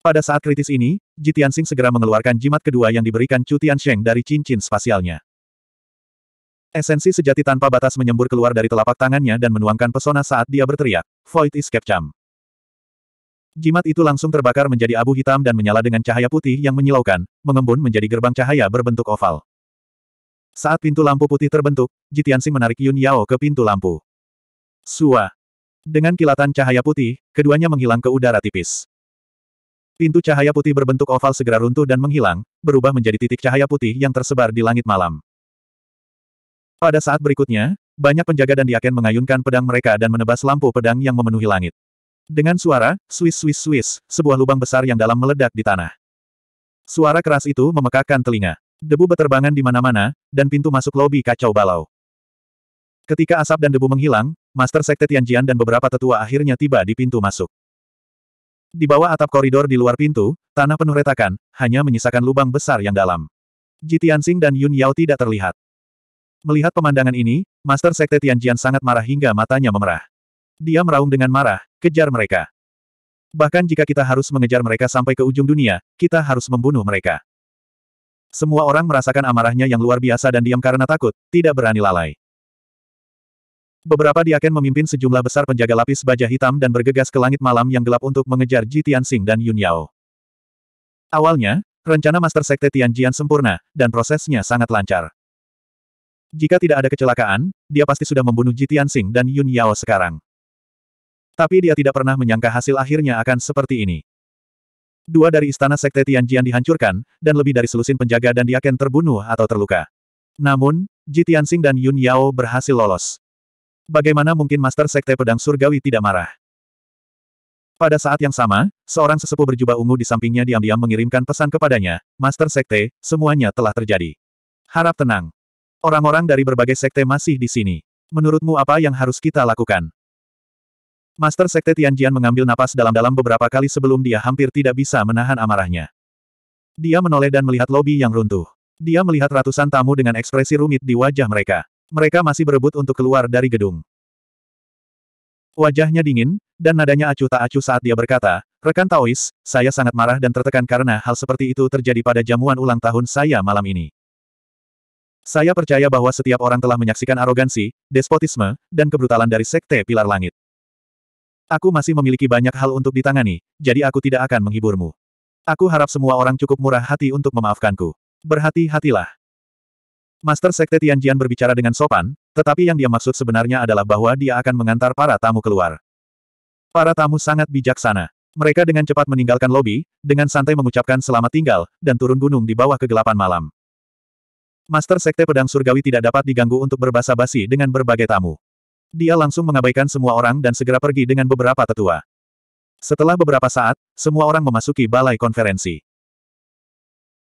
Pada saat kritis ini, Jitian Sing segera mengeluarkan jimat kedua yang diberikan Chu Sheng dari cincin spasialnya. Esensi sejati tanpa batas menyembur keluar dari telapak tangannya dan menuangkan pesona saat dia berteriak, Void is Capcam. Jimat itu langsung terbakar menjadi abu hitam dan menyala dengan cahaya putih yang menyilaukan, mengembun menjadi gerbang cahaya berbentuk oval. Saat pintu lampu putih terbentuk, Jitian Jitiansing menarik Yun Yao ke pintu lampu. Sua. Dengan kilatan cahaya putih, keduanya menghilang ke udara tipis. Pintu cahaya putih berbentuk oval segera runtuh dan menghilang, berubah menjadi titik cahaya putih yang tersebar di langit malam. Pada saat berikutnya, banyak penjaga dan diaken mengayunkan pedang mereka dan menebas lampu pedang yang memenuhi langit. Dengan suara, swiss swiss swiss, sebuah lubang besar yang dalam meledak di tanah. Suara keras itu memekakkan telinga. Debu beterbangan di mana-mana, dan pintu masuk lobi kacau balau. Ketika asap dan debu menghilang, Master Sekte Tianjian dan beberapa tetua akhirnya tiba di pintu masuk. Di bawah atap koridor di luar pintu, tanah penuh retakan, hanya menyisakan lubang besar yang dalam. Jitiansing dan Yun Yao tidak terlihat. Melihat pemandangan ini, Master Sekte Tianjian sangat marah hingga matanya memerah. Dia meraung dengan marah, kejar mereka. Bahkan jika kita harus mengejar mereka sampai ke ujung dunia, kita harus membunuh mereka. Semua orang merasakan amarahnya yang luar biasa dan diam karena takut, tidak berani lalai. Beberapa diaken memimpin sejumlah besar penjaga lapis baja hitam dan bergegas ke langit malam yang gelap untuk mengejar Ji Tianxing dan Yun Yao. Awalnya, rencana Master Sekte Tianjian sempurna, dan prosesnya sangat lancar. Jika tidak ada kecelakaan, dia pasti sudah membunuh Ji Tianxing dan Yun Yao sekarang. Tapi dia tidak pernah menyangka hasil akhirnya akan seperti ini. Dua dari istana Sekte Tianjian dihancurkan, dan lebih dari selusin penjaga dan diaken terbunuh atau terluka. Namun, Ji Tianxing dan Yun Yao berhasil lolos. Bagaimana mungkin Master Sekte Pedang Surgawi tidak marah? Pada saat yang sama, seorang sesepuh berjubah ungu di sampingnya diam-diam mengirimkan pesan kepadanya, Master Sekte, semuanya telah terjadi. Harap tenang. Orang-orang dari berbagai sekte masih di sini. Menurutmu apa yang harus kita lakukan? Master Sekte Tianjian mengambil napas dalam-dalam beberapa kali sebelum dia hampir tidak bisa menahan amarahnya. Dia menoleh dan melihat lobi yang runtuh. Dia melihat ratusan tamu dengan ekspresi rumit di wajah mereka. Mereka masih berebut untuk keluar dari gedung. Wajahnya dingin, dan nadanya acuh tak acuh saat dia berkata, Rekan Taois, saya sangat marah dan tertekan karena hal seperti itu terjadi pada jamuan ulang tahun saya malam ini. Saya percaya bahwa setiap orang telah menyaksikan arogansi, despotisme, dan kebrutalan dari Sekte Pilar Langit. Aku masih memiliki banyak hal untuk ditangani, jadi aku tidak akan menghiburmu. Aku harap semua orang cukup murah hati untuk memaafkanku. Berhati-hatilah. Master Sekte Tianjian berbicara dengan sopan, tetapi yang dia maksud sebenarnya adalah bahwa dia akan mengantar para tamu keluar. Para tamu sangat bijaksana. Mereka dengan cepat meninggalkan lobi, dengan santai mengucapkan selamat tinggal, dan turun gunung di bawah kegelapan malam. Master Sekte Pedang Surgawi tidak dapat diganggu untuk berbahasa basi dengan berbagai tamu. Dia langsung mengabaikan semua orang dan segera pergi dengan beberapa tetua. Setelah beberapa saat, semua orang memasuki balai konferensi.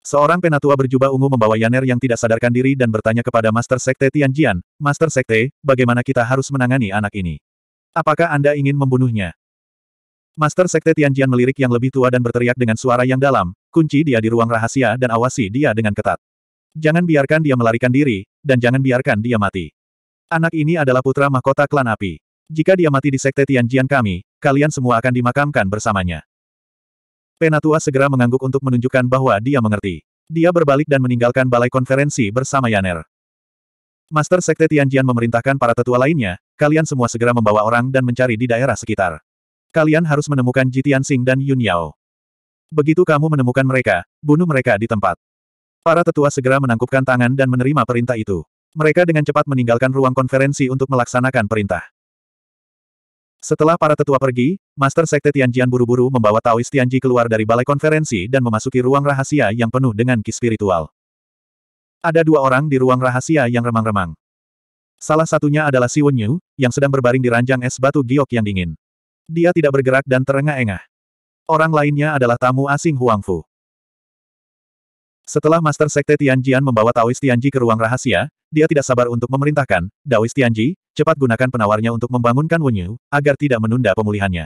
Seorang penatua berjubah ungu membawa Yaner yang tidak sadarkan diri dan bertanya kepada Master Sekte Tianjian, Master Sekte, bagaimana kita harus menangani anak ini? Apakah Anda ingin membunuhnya? Master Sekte Tianjian melirik yang lebih tua dan berteriak dengan suara yang dalam, kunci dia di ruang rahasia dan awasi dia dengan ketat. Jangan biarkan dia melarikan diri, dan jangan biarkan dia mati. Anak ini adalah putra mahkota klan api. Jika dia mati di Sekte Tianjian kami, kalian semua akan dimakamkan bersamanya. Penatua segera mengangguk untuk menunjukkan bahwa dia mengerti. Dia berbalik dan meninggalkan balai konferensi bersama Yaner. Master Sekte Tianjian memerintahkan para tetua lainnya, kalian semua segera membawa orang dan mencari di daerah sekitar. Kalian harus menemukan Jitian Sing dan Yun Yao. Begitu kamu menemukan mereka, bunuh mereka di tempat. Para tetua segera menangkupkan tangan dan menerima perintah itu. Mereka dengan cepat meninggalkan ruang konferensi untuk melaksanakan perintah. Setelah para tetua pergi, Master Sekte Tianjian buru-buru membawa Taoist Tianji keluar dari balai konferensi dan memasuki ruang rahasia yang penuh dengan ki spiritual. Ada dua orang di ruang rahasia yang remang-remang. Salah satunya adalah Si Wenyu, yang sedang berbaring di ranjang es batu giok yang dingin. Dia tidak bergerak dan terengah-engah. Orang lainnya adalah tamu asing Huang Fu. Setelah Master Sekte Tianjian membawa Taoist Tianji ke ruang rahasia, dia tidak sabar untuk memerintahkan, Daois Tianji, cepat gunakan penawarnya untuk membangunkan Wenyu, agar tidak menunda pemulihannya.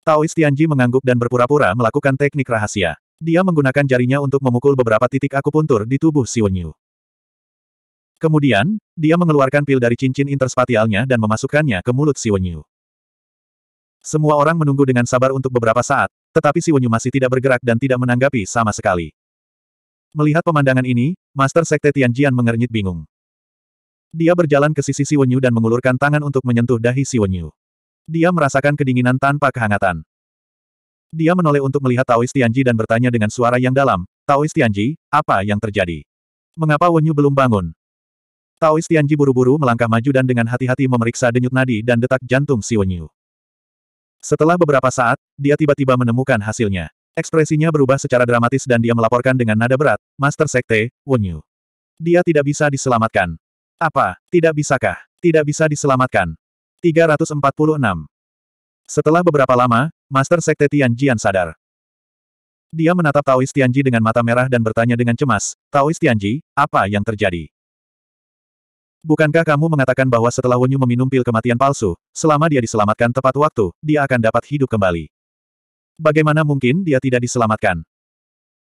Taois Tianji mengangguk dan berpura-pura melakukan teknik rahasia. Dia menggunakan jarinya untuk memukul beberapa titik akupuntur di tubuh Si Wenyu. Kemudian, dia mengeluarkan pil dari cincin interspatialnya dan memasukkannya ke mulut Si Wenyu. Semua orang menunggu dengan sabar untuk beberapa saat, tetapi Si Wenyu masih tidak bergerak dan tidak menanggapi sama sekali. Melihat pemandangan ini, Master Sekte Tianjian mengernyit bingung. Dia berjalan ke sisi Wenyu dan mengulurkan tangan untuk menyentuh dahi Wenyu. Dia merasakan kedinginan tanpa kehangatan. Dia menoleh untuk melihat Taoist Tianji dan bertanya dengan suara yang dalam, Taoist Tianji, apa yang terjadi? Mengapa Wenyu belum bangun? Taoist Tianji buru-buru melangkah maju dan dengan hati-hati memeriksa denyut nadi dan detak jantung Wenyu. Setelah beberapa saat, dia tiba-tiba menemukan hasilnya. Ekspresinya berubah secara dramatis dan dia melaporkan dengan nada berat, Master Sekte, Wonyu. Dia tidak bisa diselamatkan. Apa? Tidak bisakah? Tidak bisa diselamatkan. 346. Setelah beberapa lama, Master Sekte Tianjian sadar. Dia menatap Taois Tianji dengan mata merah dan bertanya dengan cemas, Taois Tianji, apa yang terjadi? Bukankah kamu mengatakan bahwa setelah Wonyu meminum pil kematian palsu, selama dia diselamatkan tepat waktu, dia akan dapat hidup kembali? Bagaimana mungkin dia tidak diselamatkan?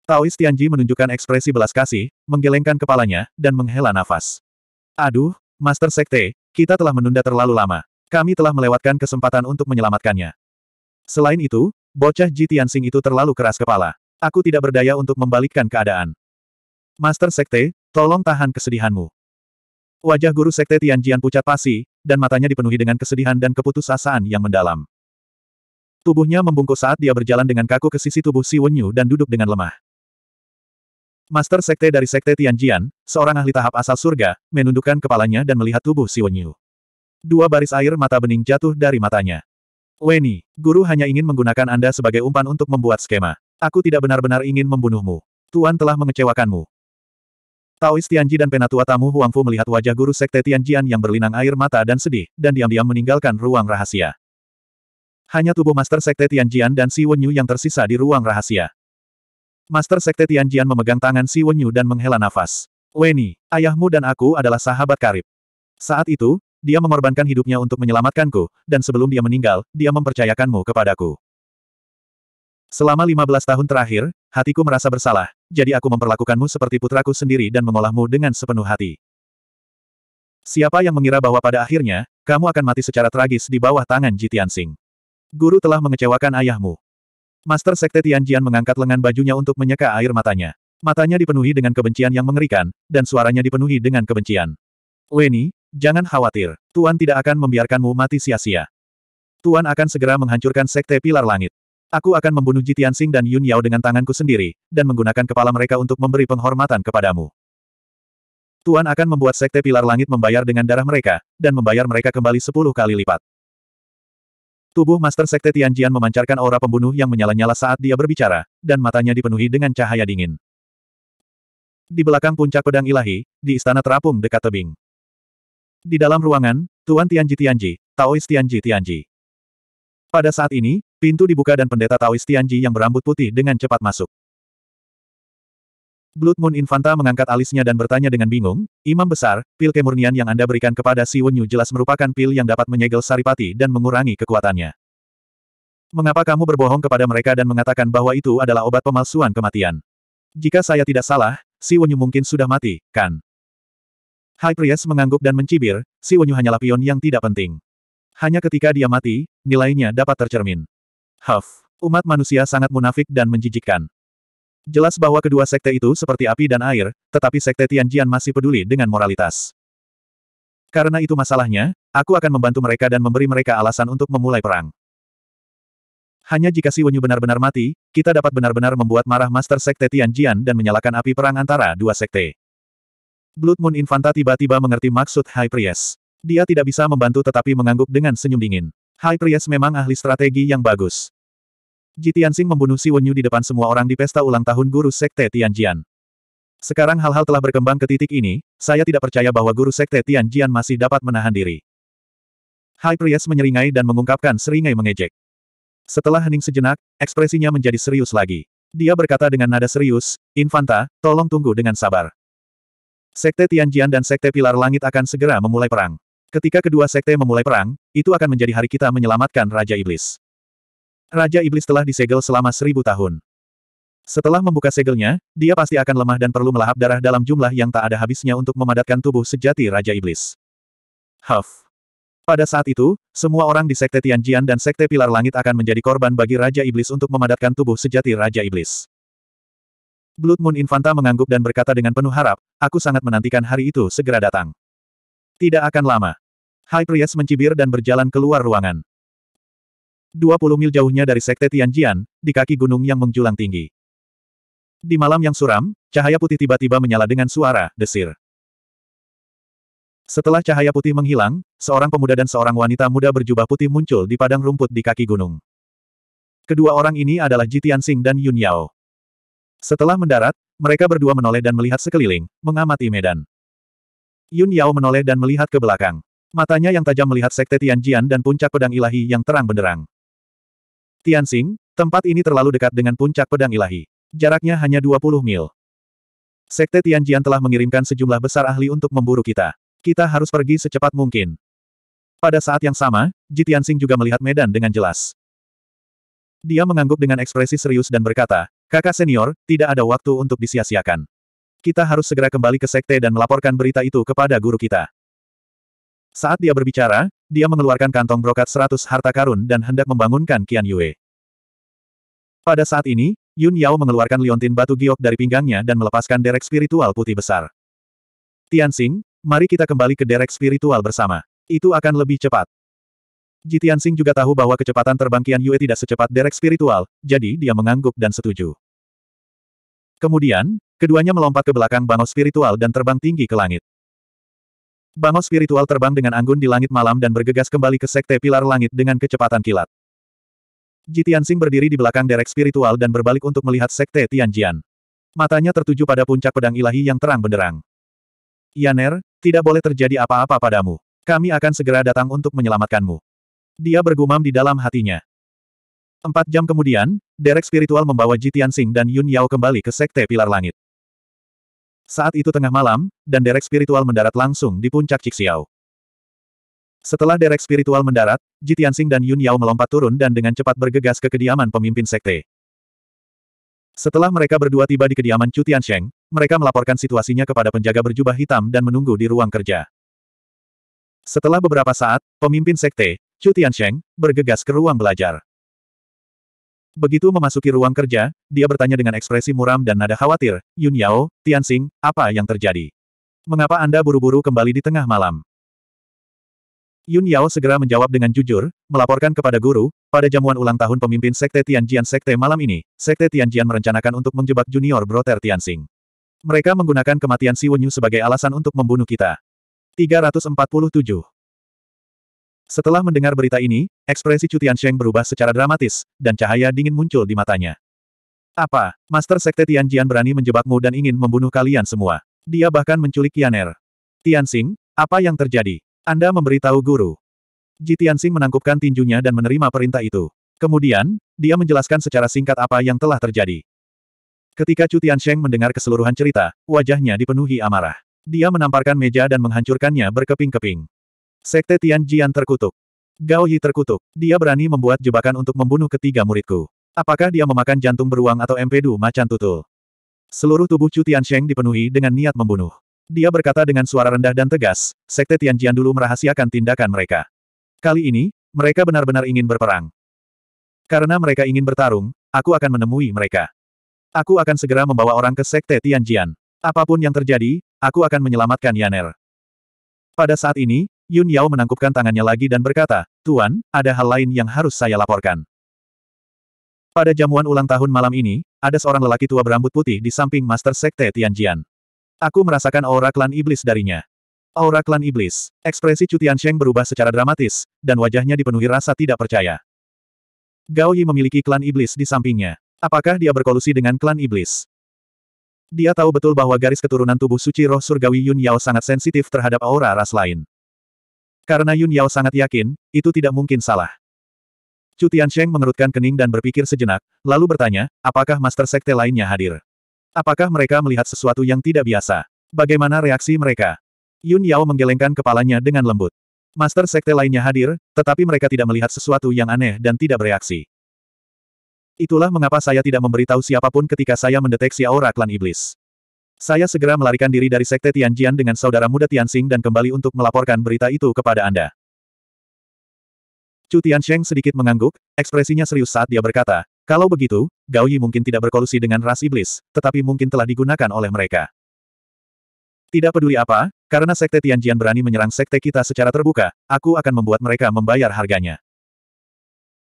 Taoist Tianji menunjukkan ekspresi belas kasih, menggelengkan kepalanya, dan menghela nafas. Aduh, Master Sekte, kita telah menunda terlalu lama. Kami telah melewatkan kesempatan untuk menyelamatkannya. Selain itu, bocah Ji Tianxing itu terlalu keras kepala. Aku tidak berdaya untuk membalikkan keadaan. Master Sekte, tolong tahan kesedihanmu. Wajah guru Sekte Tianjian pucat pasi, dan matanya dipenuhi dengan kesedihan dan keputusasaan yang mendalam. Tubuhnya membungkuk saat dia berjalan dengan kaku ke sisi tubuh Si Wenyu dan duduk dengan lemah. Master Sekte dari Sekte Tianjian, seorang ahli tahap asal surga, menundukkan kepalanya dan melihat tubuh Si Wenyu. Dua baris air mata bening jatuh dari matanya. Weni, guru hanya ingin menggunakan Anda sebagai umpan untuk membuat skema. Aku tidak benar-benar ingin membunuhmu. Tuan telah mengecewakanmu. Taoist Tianji dan penatua tamu Huangfu melihat wajah guru sekte Tianjian yang berlinang air mata dan sedih, dan diam-diam meninggalkan ruang rahasia hanya tubuh Master Sekte Tianjian dan Si Wenyu yang tersisa di ruang rahasia. Master Sekte Tianjian memegang tangan Si Wenyu dan menghela nafas. Weni, ayahmu dan aku adalah sahabat karib. Saat itu, dia mengorbankan hidupnya untuk menyelamatkanku, dan sebelum dia meninggal, dia mempercayakanmu kepadaku. Selama 15 tahun terakhir, hatiku merasa bersalah, jadi aku memperlakukanmu seperti putraku sendiri dan mengolahmu dengan sepenuh hati. Siapa yang mengira bahwa pada akhirnya, kamu akan mati secara tragis di bawah tangan Jitian Singh. Guru telah mengecewakan ayahmu. Master Sekte Tianjian mengangkat lengan bajunya untuk menyeka air matanya. Matanya dipenuhi dengan kebencian yang mengerikan, dan suaranya dipenuhi dengan kebencian. Weni, jangan khawatir. Tuan tidak akan membiarkanmu mati sia-sia. Tuan akan segera menghancurkan Sekte Pilar Langit. Aku akan membunuh Jitian Sing dan Yun Yao dengan tanganku sendiri, dan menggunakan kepala mereka untuk memberi penghormatan kepadamu. Tuan akan membuat Sekte Pilar Langit membayar dengan darah mereka, dan membayar mereka kembali sepuluh kali lipat. Tubuh Master Sekte Tianjian memancarkan aura pembunuh yang menyala-nyala saat dia berbicara, dan matanya dipenuhi dengan cahaya dingin. Di belakang puncak pedang ilahi, di istana terapung dekat tebing. Di dalam ruangan, Tuan Tianji Tianji, Taois Tianji Tianji. Pada saat ini, pintu dibuka dan pendeta Taois Tianji yang berambut putih dengan cepat masuk. Blood Moon Infanta mengangkat alisnya dan bertanya dengan bingung, Imam Besar, pil kemurnian yang Anda berikan kepada Si Wenyu jelas merupakan pil yang dapat menyegel Saripati dan mengurangi kekuatannya. Mengapa kamu berbohong kepada mereka dan mengatakan bahwa itu adalah obat pemalsuan kematian? Jika saya tidak salah, Si Wenyu mungkin sudah mati, kan? High Priest mengangguk dan mencibir, Si Wenyu hanyalah pion yang tidak penting. Hanya ketika dia mati, nilainya dapat tercermin. Huff, umat manusia sangat munafik dan menjijikkan. Jelas bahwa kedua sekte itu seperti api dan air, tetapi sekte Tianjian masih peduli dengan moralitas. Karena itu masalahnya, aku akan membantu mereka dan memberi mereka alasan untuk memulai perang. Hanya jika si Wenyu benar-benar mati, kita dapat benar-benar membuat marah Master Sekte Tianjian dan menyalakan api perang antara dua sekte. Blood Moon Infanta tiba-tiba mengerti maksud High Priest. Dia tidak bisa membantu tetapi mengangguk dengan senyum dingin. High Priest memang ahli strategi yang bagus. Ji Tianxing membunuh Si Wenyu di depan semua orang di pesta ulang tahun guru sekte Tianjian. Sekarang hal-hal telah berkembang ke titik ini, saya tidak percaya bahwa guru sekte Tianjian masih dapat menahan diri. Hai Priest menyeringai dan mengungkapkan seringai mengejek. Setelah hening sejenak, ekspresinya menjadi serius lagi. Dia berkata dengan nada serius, Infanta, tolong tunggu dengan sabar. Sekte Tianjian dan Sekte Pilar Langit akan segera memulai perang. Ketika kedua sekte memulai perang, itu akan menjadi hari kita menyelamatkan Raja Iblis. Raja Iblis telah disegel selama seribu tahun. Setelah membuka segelnya, dia pasti akan lemah dan perlu melahap darah dalam jumlah yang tak ada habisnya untuk memadatkan tubuh sejati Raja Iblis. Huff. Pada saat itu, semua orang di Sekte Tianjian dan Sekte Pilar Langit akan menjadi korban bagi Raja Iblis untuk memadatkan tubuh sejati Raja Iblis. Blood Moon Infanta mengangguk dan berkata dengan penuh harap, aku sangat menantikan hari itu segera datang. Tidak akan lama. High Priest mencibir dan berjalan keluar ruangan. 20 mil jauhnya dari Sekte Tianjian, di kaki gunung yang menjulang tinggi. Di malam yang suram, cahaya putih tiba-tiba menyala dengan suara, desir. Setelah cahaya putih menghilang, seorang pemuda dan seorang wanita muda berjubah putih muncul di padang rumput di kaki gunung. Kedua orang ini adalah Jitian Sing dan Yun Yao. Setelah mendarat, mereka berdua menoleh dan melihat sekeliling, mengamati medan. Yun Yao menoleh dan melihat ke belakang. Matanya yang tajam melihat sekte Tianjian dan puncak pedang ilahi yang terang benderang. Tianxing, tempat ini terlalu dekat dengan puncak pedang ilahi. Jaraknya hanya 20 mil. Sekte Tianjian telah mengirimkan sejumlah besar ahli untuk memburu kita. Kita harus pergi secepat mungkin. Pada saat yang sama, Ji Tianxing juga melihat medan dengan jelas. Dia mengangguk dengan ekspresi serius dan berkata, kakak senior, tidak ada waktu untuk disia-siakan. Kita harus segera kembali ke sekte dan melaporkan berita itu kepada guru kita. Saat dia berbicara, dia mengeluarkan kantong brokat seratus harta karun dan hendak membangunkan Qian Yue. Pada saat ini, Yun Yao mengeluarkan liontin batu giok dari pinggangnya dan melepaskan derek spiritual putih besar. Tianxing, mari kita kembali ke derek spiritual bersama. Itu akan lebih cepat. Ji Tianxing juga tahu bahwa kecepatan terbang Qian Yue tidak secepat derek spiritual, jadi dia mengangguk dan setuju. Kemudian, keduanya melompat ke belakang bangau spiritual dan terbang tinggi ke langit. Bangau spiritual terbang dengan anggun di langit malam dan bergegas kembali ke sekte pilar langit dengan kecepatan kilat. Jitiansing berdiri di belakang derek spiritual dan berbalik untuk melihat sekte Tianjian. Matanya tertuju pada puncak pedang ilahi yang terang benderang. Yaner, tidak boleh terjadi apa-apa padamu. Kami akan segera datang untuk menyelamatkanmu. Dia bergumam di dalam hatinya. Empat jam kemudian, Derek spiritual membawa Jitian Sing dan Yun Yao kembali ke Sekte Pilar Langit. Saat itu tengah malam, dan derek spiritual mendarat langsung di puncak Cixiao. Setelah derek spiritual mendarat, Jitiansing dan Yun Yao melompat turun dan dengan cepat bergegas ke kediaman pemimpin sekte. Setelah mereka berdua tiba di kediaman Chu Tiansheng, mereka melaporkan situasinya kepada penjaga berjubah hitam dan menunggu di ruang kerja. Setelah beberapa saat, pemimpin sekte, Chu Tiansheng, bergegas ke ruang belajar. Begitu memasuki ruang kerja, dia bertanya dengan ekspresi muram dan nada khawatir, Yun Yao, Tianxing, apa yang terjadi? Mengapa Anda buru-buru kembali di tengah malam? Yun Yao segera menjawab dengan jujur, melaporkan kepada guru, pada jamuan ulang tahun pemimpin Sekte Tianjian Sekte malam ini, Sekte Tianjian merencanakan untuk menjebak junior broter Tianxing. Mereka menggunakan kematian Si Wenyu sebagai alasan untuk membunuh kita. 347 setelah mendengar berita ini, ekspresi Cutian Sheng berubah secara dramatis, dan cahaya dingin muncul di matanya. Apa, Master Sekte Tianjian berani menjebakmu dan ingin membunuh kalian semua? Dia bahkan menculik Qianer. Tianxing, apa yang terjadi? Anda memberitahu guru. Ji Tianxing menangkupkan tinjunya dan menerima perintah itu. Kemudian, dia menjelaskan secara singkat apa yang telah terjadi. Ketika Chu Tiansheng mendengar keseluruhan cerita, wajahnya dipenuhi amarah. Dia menamparkan meja dan menghancurkannya berkeping-keping. Sekte Tianjian terkutuk. Gao Yi terkutuk. Dia berani membuat jebakan untuk membunuh ketiga muridku. Apakah dia memakan jantung beruang atau empedu macan tutul? Seluruh tubuh Chu Sheng dipenuhi dengan niat membunuh. Dia berkata dengan suara rendah dan tegas, Sekte Tianjian dulu merahasiakan tindakan mereka. Kali ini, mereka benar-benar ingin berperang. Karena mereka ingin bertarung, aku akan menemui mereka. Aku akan segera membawa orang ke Sekte Tianjian. Apapun yang terjadi, aku akan menyelamatkan Yaner. Pada saat ini, Yun Yao menangkupkan tangannya lagi dan berkata, Tuan, ada hal lain yang harus saya laporkan. Pada jamuan ulang tahun malam ini, ada seorang lelaki tua berambut putih di samping Master Sekte Tianjian. Aku merasakan aura klan iblis darinya. Aura klan iblis. Ekspresi Chu Tiansheng berubah secara dramatis, dan wajahnya dipenuhi rasa tidak percaya. Gao Yi memiliki klan iblis di sampingnya. Apakah dia berkolusi dengan klan iblis? Dia tahu betul bahwa garis keturunan tubuh suci roh surgawi Yun Yao sangat sensitif terhadap aura ras lain. Karena Yun Yao sangat yakin, itu tidak mungkin salah. Chu Tiansheng mengerutkan kening dan berpikir sejenak, lalu bertanya, apakah Master Sekte lainnya hadir? Apakah mereka melihat sesuatu yang tidak biasa? Bagaimana reaksi mereka? Yun Yao menggelengkan kepalanya dengan lembut. Master Sekte lainnya hadir, tetapi mereka tidak melihat sesuatu yang aneh dan tidak bereaksi. Itulah mengapa saya tidak memberitahu siapapun ketika saya mendeteksi aura klan iblis. Saya segera melarikan diri dari Sekte Tianjian dengan saudara muda Tianxing dan kembali untuk melaporkan berita itu kepada Anda. Chu Tiansheng sedikit mengangguk, ekspresinya serius saat dia berkata, kalau begitu, Gao Yi mungkin tidak berkolusi dengan ras iblis, tetapi mungkin telah digunakan oleh mereka. Tidak peduli apa, karena Sekte Tianjian berani menyerang Sekte kita secara terbuka, aku akan membuat mereka membayar harganya.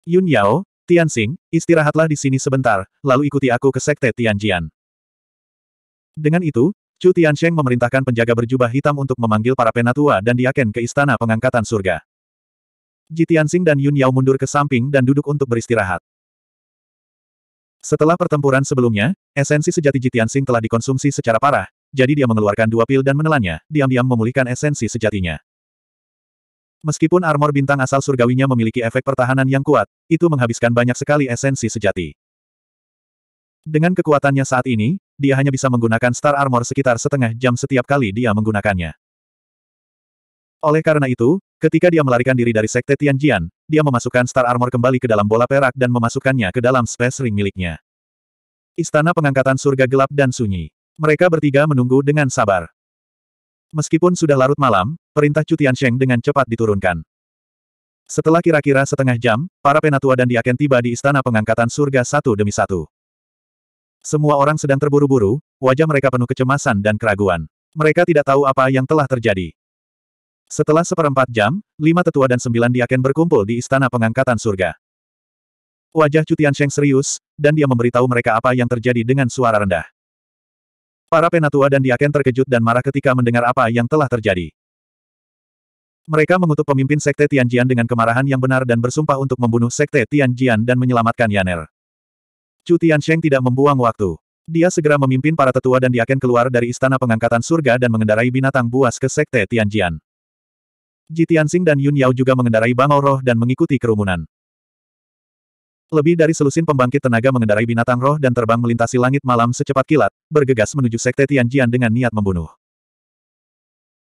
Yun Yao, Tianxing, istirahatlah di sini sebentar, lalu ikuti aku ke Sekte Tianjian. Dengan itu, Chu Tiansheng memerintahkan penjaga berjubah hitam untuk memanggil para penatua dan diaken ke istana pengangkatan surga. Ji Tianxing dan Yun Yao mundur ke samping dan duduk untuk beristirahat. Setelah pertempuran sebelumnya, esensi sejati Ji Tianxing telah dikonsumsi secara parah, jadi dia mengeluarkan dua pil dan menelannya, diam-diam memulihkan esensi sejatinya. Meskipun armor bintang asal surgawinya memiliki efek pertahanan yang kuat, itu menghabiskan banyak sekali esensi sejati. Dengan kekuatannya saat ini, dia hanya bisa menggunakan Star Armor sekitar setengah jam setiap kali dia menggunakannya. Oleh karena itu, ketika dia melarikan diri dari Sekte Tianjian, dia memasukkan Star Armor kembali ke dalam bola perak dan memasukkannya ke dalam space ring miliknya. Istana pengangkatan surga gelap dan sunyi. Mereka bertiga menunggu dengan sabar. Meskipun sudah larut malam, perintah Cutian Sheng dengan cepat diturunkan. Setelah kira-kira setengah jam, para penatua dan diaken tiba di istana pengangkatan surga satu demi satu. Semua orang sedang terburu-buru, wajah mereka penuh kecemasan dan keraguan. Mereka tidak tahu apa yang telah terjadi. Setelah seperempat jam, lima tetua dan sembilan diaken berkumpul di Istana Pengangkatan Surga. Wajah Cutian Sheng serius, dan dia memberitahu mereka apa yang terjadi dengan suara rendah. Para penatua dan diaken terkejut dan marah ketika mendengar apa yang telah terjadi. Mereka mengutuk pemimpin Sekte Tianjian dengan kemarahan yang benar dan bersumpah untuk membunuh Sekte Tianjian dan menyelamatkan Yaner. Chu Tiansheng tidak membuang waktu. Dia segera memimpin para tetua dan diaken keluar dari istana pengangkatan surga dan mengendarai binatang buas ke sekte Tianjian. Ji Tianxing dan Yun Yao juga mengendarai bangau roh dan mengikuti kerumunan. Lebih dari selusin pembangkit tenaga mengendarai binatang roh dan terbang melintasi langit malam secepat kilat, bergegas menuju sekte Tianjian dengan niat membunuh.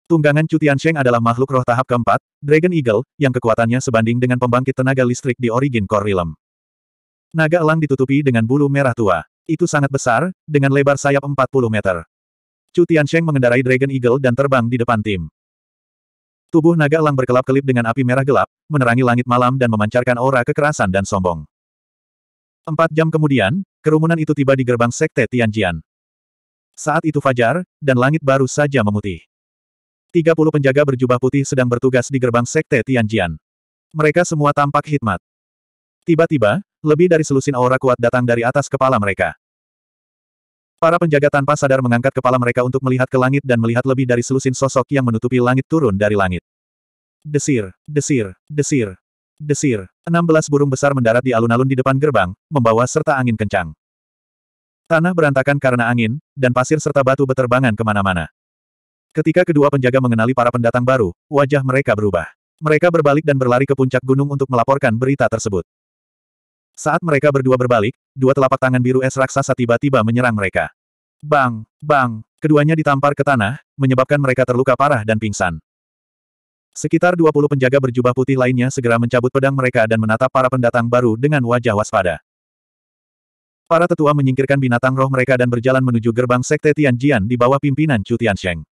Tunggangan Chu Tiansheng adalah makhluk roh tahap keempat, Dragon Eagle, yang kekuatannya sebanding dengan pembangkit tenaga listrik di Origin Core Realm. Naga elang ditutupi dengan bulu merah tua. Itu sangat besar, dengan lebar sayap 40 meter. Chu Tiansheng mengendarai Dragon Eagle dan terbang di depan tim. Tubuh naga elang berkelap-kelip dengan api merah gelap, menerangi langit malam dan memancarkan aura kekerasan dan sombong. Empat jam kemudian, kerumunan itu tiba di gerbang Sekte Tianjian. Saat itu fajar, dan langit baru saja memutih. Tiga puluh penjaga berjubah putih sedang bertugas di gerbang Sekte Tianjian. Mereka semua tampak hikmat. Tiba-tiba, lebih dari selusin aura kuat datang dari atas kepala mereka. Para penjaga tanpa sadar mengangkat kepala mereka untuk melihat ke langit dan melihat lebih dari selusin sosok yang menutupi langit turun dari langit. Desir, desir, desir, desir. 16 burung besar mendarat di alun-alun di depan gerbang, membawa serta angin kencang. Tanah berantakan karena angin, dan pasir serta batu beterbangan kemana-mana. Ketika kedua penjaga mengenali para pendatang baru, wajah mereka berubah. Mereka berbalik dan berlari ke puncak gunung untuk melaporkan berita tersebut. Saat mereka berdua berbalik, dua telapak tangan biru es raksasa tiba-tiba menyerang mereka. Bang, bang, keduanya ditampar ke tanah, menyebabkan mereka terluka parah dan pingsan. Sekitar 20 penjaga berjubah putih lainnya segera mencabut pedang mereka dan menatap para pendatang baru dengan wajah waspada. Para tetua menyingkirkan binatang roh mereka dan berjalan menuju gerbang Sekte Tianjian di bawah pimpinan Chu Tiansheng.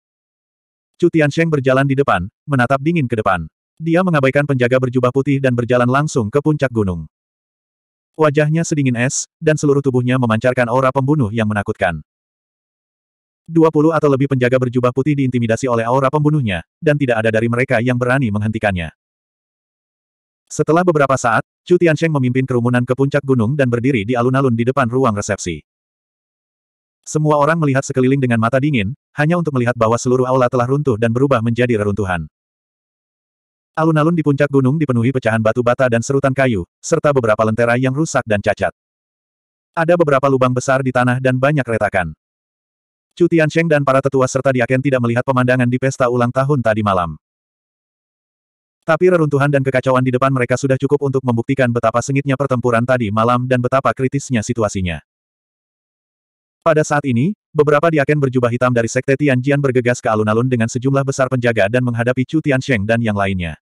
Chu Tiansheng berjalan di depan, menatap dingin ke depan. Dia mengabaikan penjaga berjubah putih dan berjalan langsung ke puncak gunung. Wajahnya sedingin es, dan seluruh tubuhnya memancarkan aura pembunuh yang menakutkan. 20 atau lebih penjaga berjubah putih diintimidasi oleh aura pembunuhnya, dan tidak ada dari mereka yang berani menghentikannya. Setelah beberapa saat, Chu Tiansheng memimpin kerumunan ke puncak gunung dan berdiri di alun-alun di depan ruang resepsi. Semua orang melihat sekeliling dengan mata dingin, hanya untuk melihat bahwa seluruh aula telah runtuh dan berubah menjadi reruntuhan. Alun-alun di puncak gunung dipenuhi pecahan batu bata dan serutan kayu, serta beberapa lentera yang rusak dan cacat. Ada beberapa lubang besar di tanah dan banyak retakan. Chu Tiansheng dan para tetua serta Diaken tidak melihat pemandangan di pesta ulang tahun tadi malam. Tapi reruntuhan dan kekacauan di depan mereka sudah cukup untuk membuktikan betapa sengitnya pertempuran tadi malam dan betapa kritisnya situasinya. Pada saat ini, beberapa diaken berjubah hitam dari Sekte Tianjian bergegas ke alun-alun dengan sejumlah besar penjaga dan menghadapi Chu Tiansheng dan yang lainnya.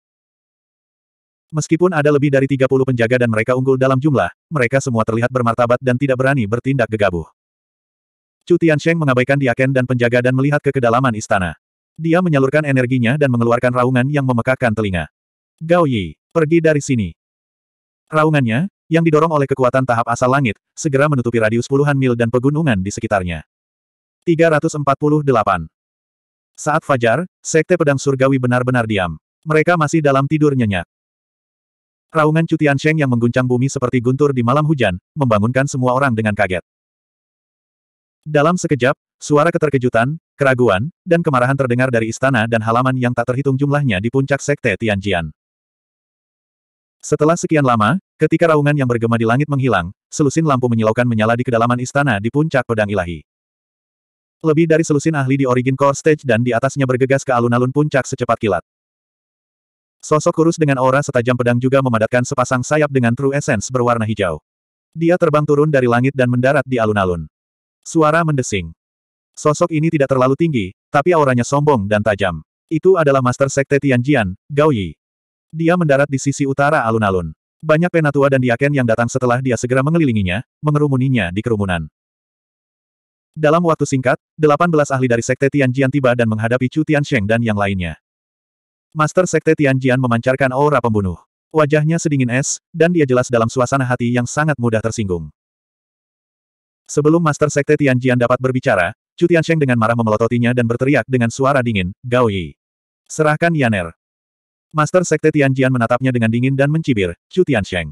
Meskipun ada lebih dari 30 penjaga dan mereka unggul dalam jumlah, mereka semua terlihat bermartabat dan tidak berani bertindak gegabah. Chu Tiansheng mengabaikan Diaken dan penjaga dan melihat ke kedalaman istana. Dia menyalurkan energinya dan mengeluarkan raungan yang memekakkan telinga. Gao Yi, pergi dari sini. Raungannya, yang didorong oleh kekuatan tahap asal langit, segera menutupi radius puluhan mil dan pegunungan di sekitarnya. 348. Saat fajar, Sekte Pedang Surgawi benar-benar diam. Mereka masih dalam tidur nyenyak. Raungan Cutian Sheng yang mengguncang bumi seperti guntur di malam hujan, membangunkan semua orang dengan kaget. Dalam sekejap, suara keterkejutan, keraguan, dan kemarahan terdengar dari istana dan halaman yang tak terhitung jumlahnya di puncak sekte Tianjian. Setelah sekian lama, ketika raungan yang bergema di langit menghilang, selusin lampu menyilaukan menyala di kedalaman istana di puncak pedang ilahi. Lebih dari selusin ahli di Origin Core Stage dan di atasnya bergegas ke alun-alun puncak secepat kilat. Sosok kurus dengan aura setajam pedang juga memadatkan sepasang sayap dengan True Essence berwarna hijau. Dia terbang turun dari langit dan mendarat di alun-alun. Suara mendesing. Sosok ini tidak terlalu tinggi, tapi auranya sombong dan tajam. Itu adalah Master Sekte Tianjian, Gao Yi. Dia mendarat di sisi utara alun-alun. Banyak penatua dan diaken yang datang setelah dia segera mengelilinginya, mengerumuninya di kerumunan. Dalam waktu singkat, 18 ahli dari Sekte Tianjian tiba dan menghadapi Chu Tiansheng dan yang lainnya. Master Sekte Tianjian memancarkan aura pembunuh. Wajahnya sedingin es, dan dia jelas dalam suasana hati yang sangat mudah tersinggung. Sebelum Master Sekte Tianjian dapat berbicara, Chu Tiansheng dengan marah memelototinya dan berteriak dengan suara dingin, Gao Yi. Serahkan Yaner. Master Sekte Tianjian menatapnya dengan dingin dan mencibir, Chu Tiansheng.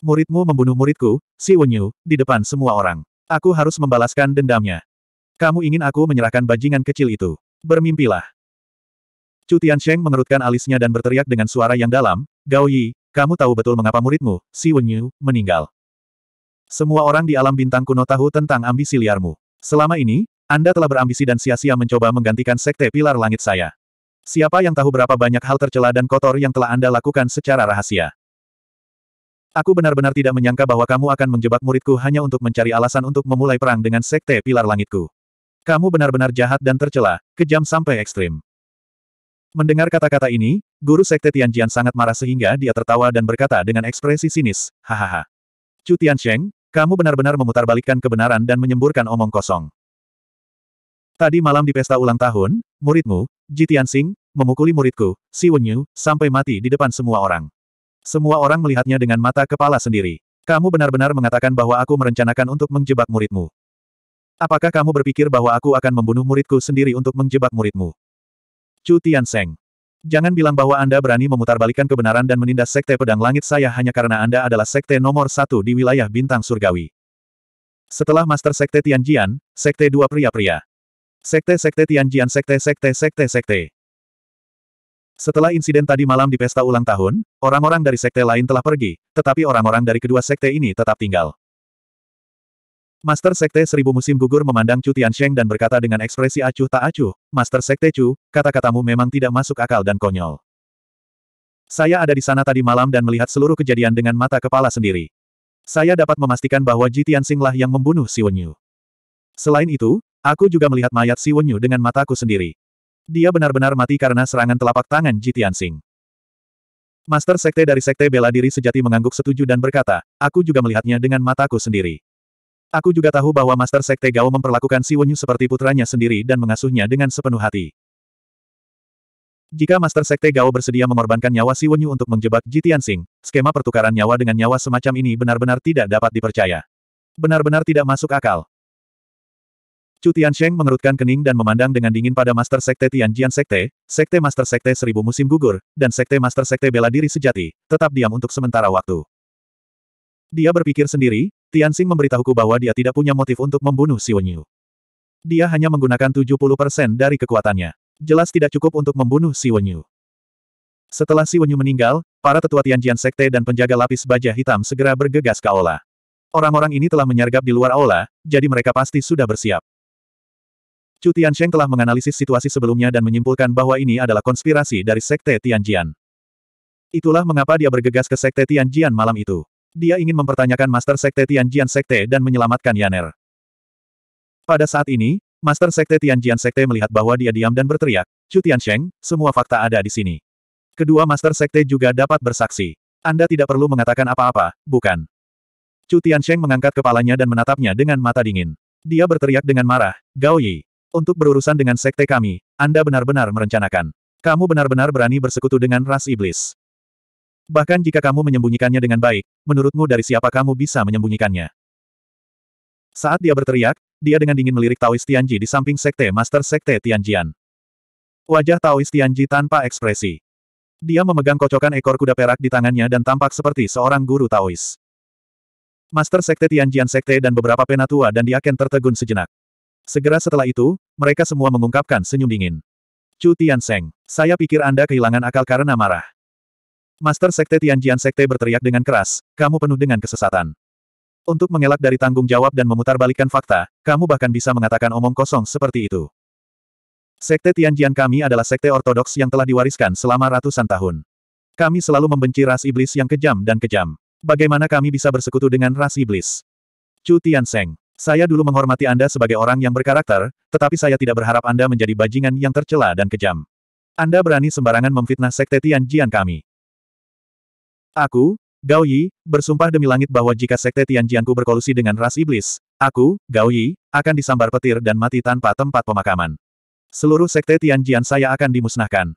Muridmu membunuh muridku, Si Wenyu, di depan semua orang. Aku harus membalaskan dendamnya. Kamu ingin aku menyerahkan bajingan kecil itu. Bermimpilah. Chu Tiansheng mengerutkan alisnya dan berteriak dengan suara yang dalam, Gao Yi, kamu tahu betul mengapa muridmu, Si Wenyu, meninggal. Semua orang di alam bintang kuno tahu tentang ambisi liarmu. Selama ini, Anda telah berambisi dan sia-sia mencoba menggantikan sekte pilar langit saya. Siapa yang tahu berapa banyak hal tercela dan kotor yang telah Anda lakukan secara rahasia? Aku benar-benar tidak menyangka bahwa kamu akan menjebak muridku hanya untuk mencari alasan untuk memulai perang dengan sekte pilar langitku. Kamu benar-benar jahat dan tercela, kejam sampai ekstrim. Mendengar kata-kata ini, guru sekte Tianjian sangat marah sehingga dia tertawa dan berkata dengan ekspresi sinis, hahaha. Chu Tiansheng, kamu benar-benar memutarbalikkan kebenaran dan menyemburkan omong kosong. Tadi malam di pesta ulang tahun, muridmu, Ji Tianxing, memukuli muridku, Si Wenyu, sampai mati di depan semua orang. Semua orang melihatnya dengan mata kepala sendiri. Kamu benar-benar mengatakan bahwa aku merencanakan untuk menjebak muridmu. Apakah kamu berpikir bahwa aku akan membunuh muridku sendiri untuk menjebak muridmu? Chu Seng. Jangan bilang bahwa Anda berani memutarbalikkan kebenaran dan menindas Sekte Pedang Langit saya hanya karena Anda adalah Sekte nomor satu di wilayah Bintang Surgawi. Setelah Master Sekte Tianjian, Sekte Dua Pria-Pria. Sekte-Sekte Tianjian Sekte-Sekte-Sekte-Sekte. Setelah insiden tadi malam di pesta ulang tahun, orang-orang dari sekte lain telah pergi, tetapi orang-orang dari kedua sekte ini tetap tinggal. Master Sekte Seribu Musim gugur memandang Chu Tiansheng dan berkata dengan ekspresi acuh tak acuh, Master Sekte Chu, kata-katamu memang tidak masuk akal dan konyol. Saya ada di sana tadi malam dan melihat seluruh kejadian dengan mata kepala sendiri. Saya dapat memastikan bahwa Ji Tianxing lah yang membunuh Si Wenyu. Selain itu, aku juga melihat mayat Si Wenyu dengan mataku sendiri. Dia benar-benar mati karena serangan telapak tangan Ji Tianxing. Master Sekte dari Sekte Bela Diri Sejati mengangguk setuju dan berkata, aku juga melihatnya dengan mataku sendiri. Aku juga tahu bahwa Master Sekte Gao memperlakukan Si Wenyu seperti putranya sendiri dan mengasuhnya dengan sepenuh hati. Jika Master Sekte Gao bersedia mengorbankan nyawa Si Wenyu untuk menjebak Ji Tianxing, skema pertukaran nyawa dengan nyawa semacam ini benar-benar tidak dapat dipercaya. Benar-benar tidak masuk akal. Chu Tiansheng mengerutkan kening dan memandang dengan dingin pada Master Sekte Tianjian Sekte, Sekte Master Sekte Seribu Musim Gugur, dan Sekte Master Sekte Bela Diri Sejati, tetap diam untuk sementara waktu. Dia berpikir sendiri, Tianxing memberitahuku bahwa dia tidak punya motif untuk membunuh Xiu Dia hanya menggunakan 70% dari kekuatannya. Jelas tidak cukup untuk membunuh Xiu Setelah Xiu meninggal, para tetua Tianjian Sekte dan penjaga lapis baja hitam segera bergegas ke aula. Orang-orang ini telah menyergap di luar aula, jadi mereka pasti sudah bersiap. Chu Tiansheng telah menganalisis situasi sebelumnya dan menyimpulkan bahwa ini adalah konspirasi dari Sekte Tianjian. Itulah mengapa dia bergegas ke Sekte Tianjian malam itu. Dia ingin mempertanyakan Master Sekte Tianjian Sekte dan menyelamatkan Yaner. Pada saat ini, Master Sekte Tianjian Sekte melihat bahwa dia diam dan berteriak, Chu Tiansheng, semua fakta ada di sini. Kedua Master Sekte juga dapat bersaksi. Anda tidak perlu mengatakan apa-apa, bukan? Chu Tiansheng mengangkat kepalanya dan menatapnya dengan mata dingin. Dia berteriak dengan marah, Gao Yi, untuk berurusan dengan sekte kami, Anda benar-benar merencanakan. Kamu benar-benar berani bersekutu dengan ras iblis. Bahkan jika kamu menyembunyikannya dengan baik, menurutmu dari siapa kamu bisa menyembunyikannya? Saat dia berteriak, dia dengan dingin melirik Taoist Tianji di samping Sekte Master Sekte Tianjian. Wajah Taoist Tianji tanpa ekspresi. Dia memegang kocokan ekor kuda perak di tangannya dan tampak seperti seorang guru Taois. Master Sekte Tianjian Sekte dan beberapa penatua dan diaken tertegun sejenak. Segera setelah itu, mereka semua mengungkapkan senyum dingin. Chu Tianseng, saya pikir Anda kehilangan akal karena marah. Master Sekte Tianjian Sekte berteriak dengan keras, kamu penuh dengan kesesatan. Untuk mengelak dari tanggung jawab dan memutarbalikkan fakta, kamu bahkan bisa mengatakan omong kosong seperti itu. Sekte Tianjian kami adalah sekte ortodoks yang telah diwariskan selama ratusan tahun. Kami selalu membenci ras iblis yang kejam dan kejam. Bagaimana kami bisa bersekutu dengan ras iblis? Chu Tianseng, saya dulu menghormati Anda sebagai orang yang berkarakter, tetapi saya tidak berharap Anda menjadi bajingan yang tercela dan kejam. Anda berani sembarangan memfitnah sekte Tianjian kami. Aku, Gao Yi, bersumpah demi langit bahwa jika sekte Tianjianku berkolusi dengan ras iblis, aku, Gao Yi, akan disambar petir dan mati tanpa tempat pemakaman. Seluruh sekte Tianjian saya akan dimusnahkan.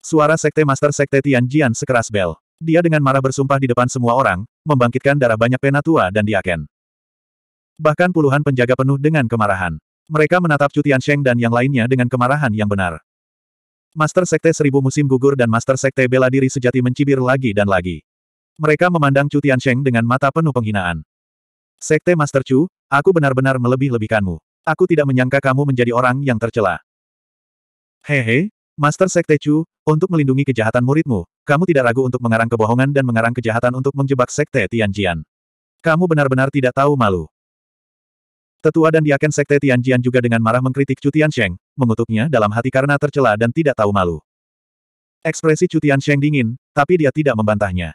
Suara sekte master sekte Tianjian sekeras bel. Dia dengan marah bersumpah di depan semua orang, membangkitkan darah banyak penatua dan diaken. Bahkan puluhan penjaga penuh dengan kemarahan. Mereka menatap Cutian Sheng dan yang lainnya dengan kemarahan yang benar. Master Sekte Seribu Musim gugur dan Master Sekte Bela Diri Sejati mencibir lagi dan lagi. Mereka memandang Chu Tiansheng dengan mata penuh penghinaan. Sekte Master Chu, aku benar-benar melebih-lebihkanmu. Aku tidak menyangka kamu menjadi orang yang tercela. Hehe, Master Sekte Chu, untuk melindungi kejahatan muridmu, kamu tidak ragu untuk mengarang kebohongan dan mengarang kejahatan untuk menjebak Sekte Tianjian. Kamu benar-benar tidak tahu malu. Tetua dan diaken Sekte Tianjian juga dengan marah mengkritik Chu Tiansheng, mengutuknya dalam hati karena tercela dan tidak tahu malu. Ekspresi Chu Tiansheng dingin, tapi dia tidak membantahnya.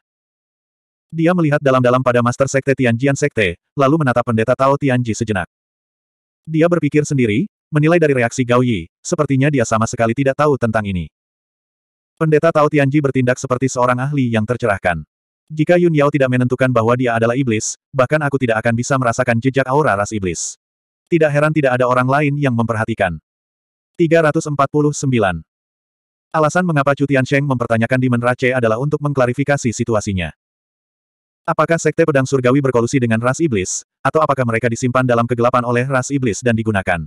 Dia melihat dalam-dalam pada Master Sekte Tianjian Sekte, lalu menatap pendeta Tao Tianji sejenak. Dia berpikir sendiri, menilai dari reaksi Gao Yi, sepertinya dia sama sekali tidak tahu tentang ini. Pendeta Tao Tianji bertindak seperti seorang ahli yang tercerahkan. Jika Yun Yao tidak menentukan bahwa dia adalah iblis, bahkan aku tidak akan bisa merasakan jejak aura ras iblis. Tidak heran tidak ada orang lain yang memperhatikan. 349. Alasan mengapa Cutian Sheng mempertanyakan Demon Rache adalah untuk mengklarifikasi situasinya. Apakah Sekte Pedang Surgawi berkolusi dengan ras iblis, atau apakah mereka disimpan dalam kegelapan oleh ras iblis dan digunakan?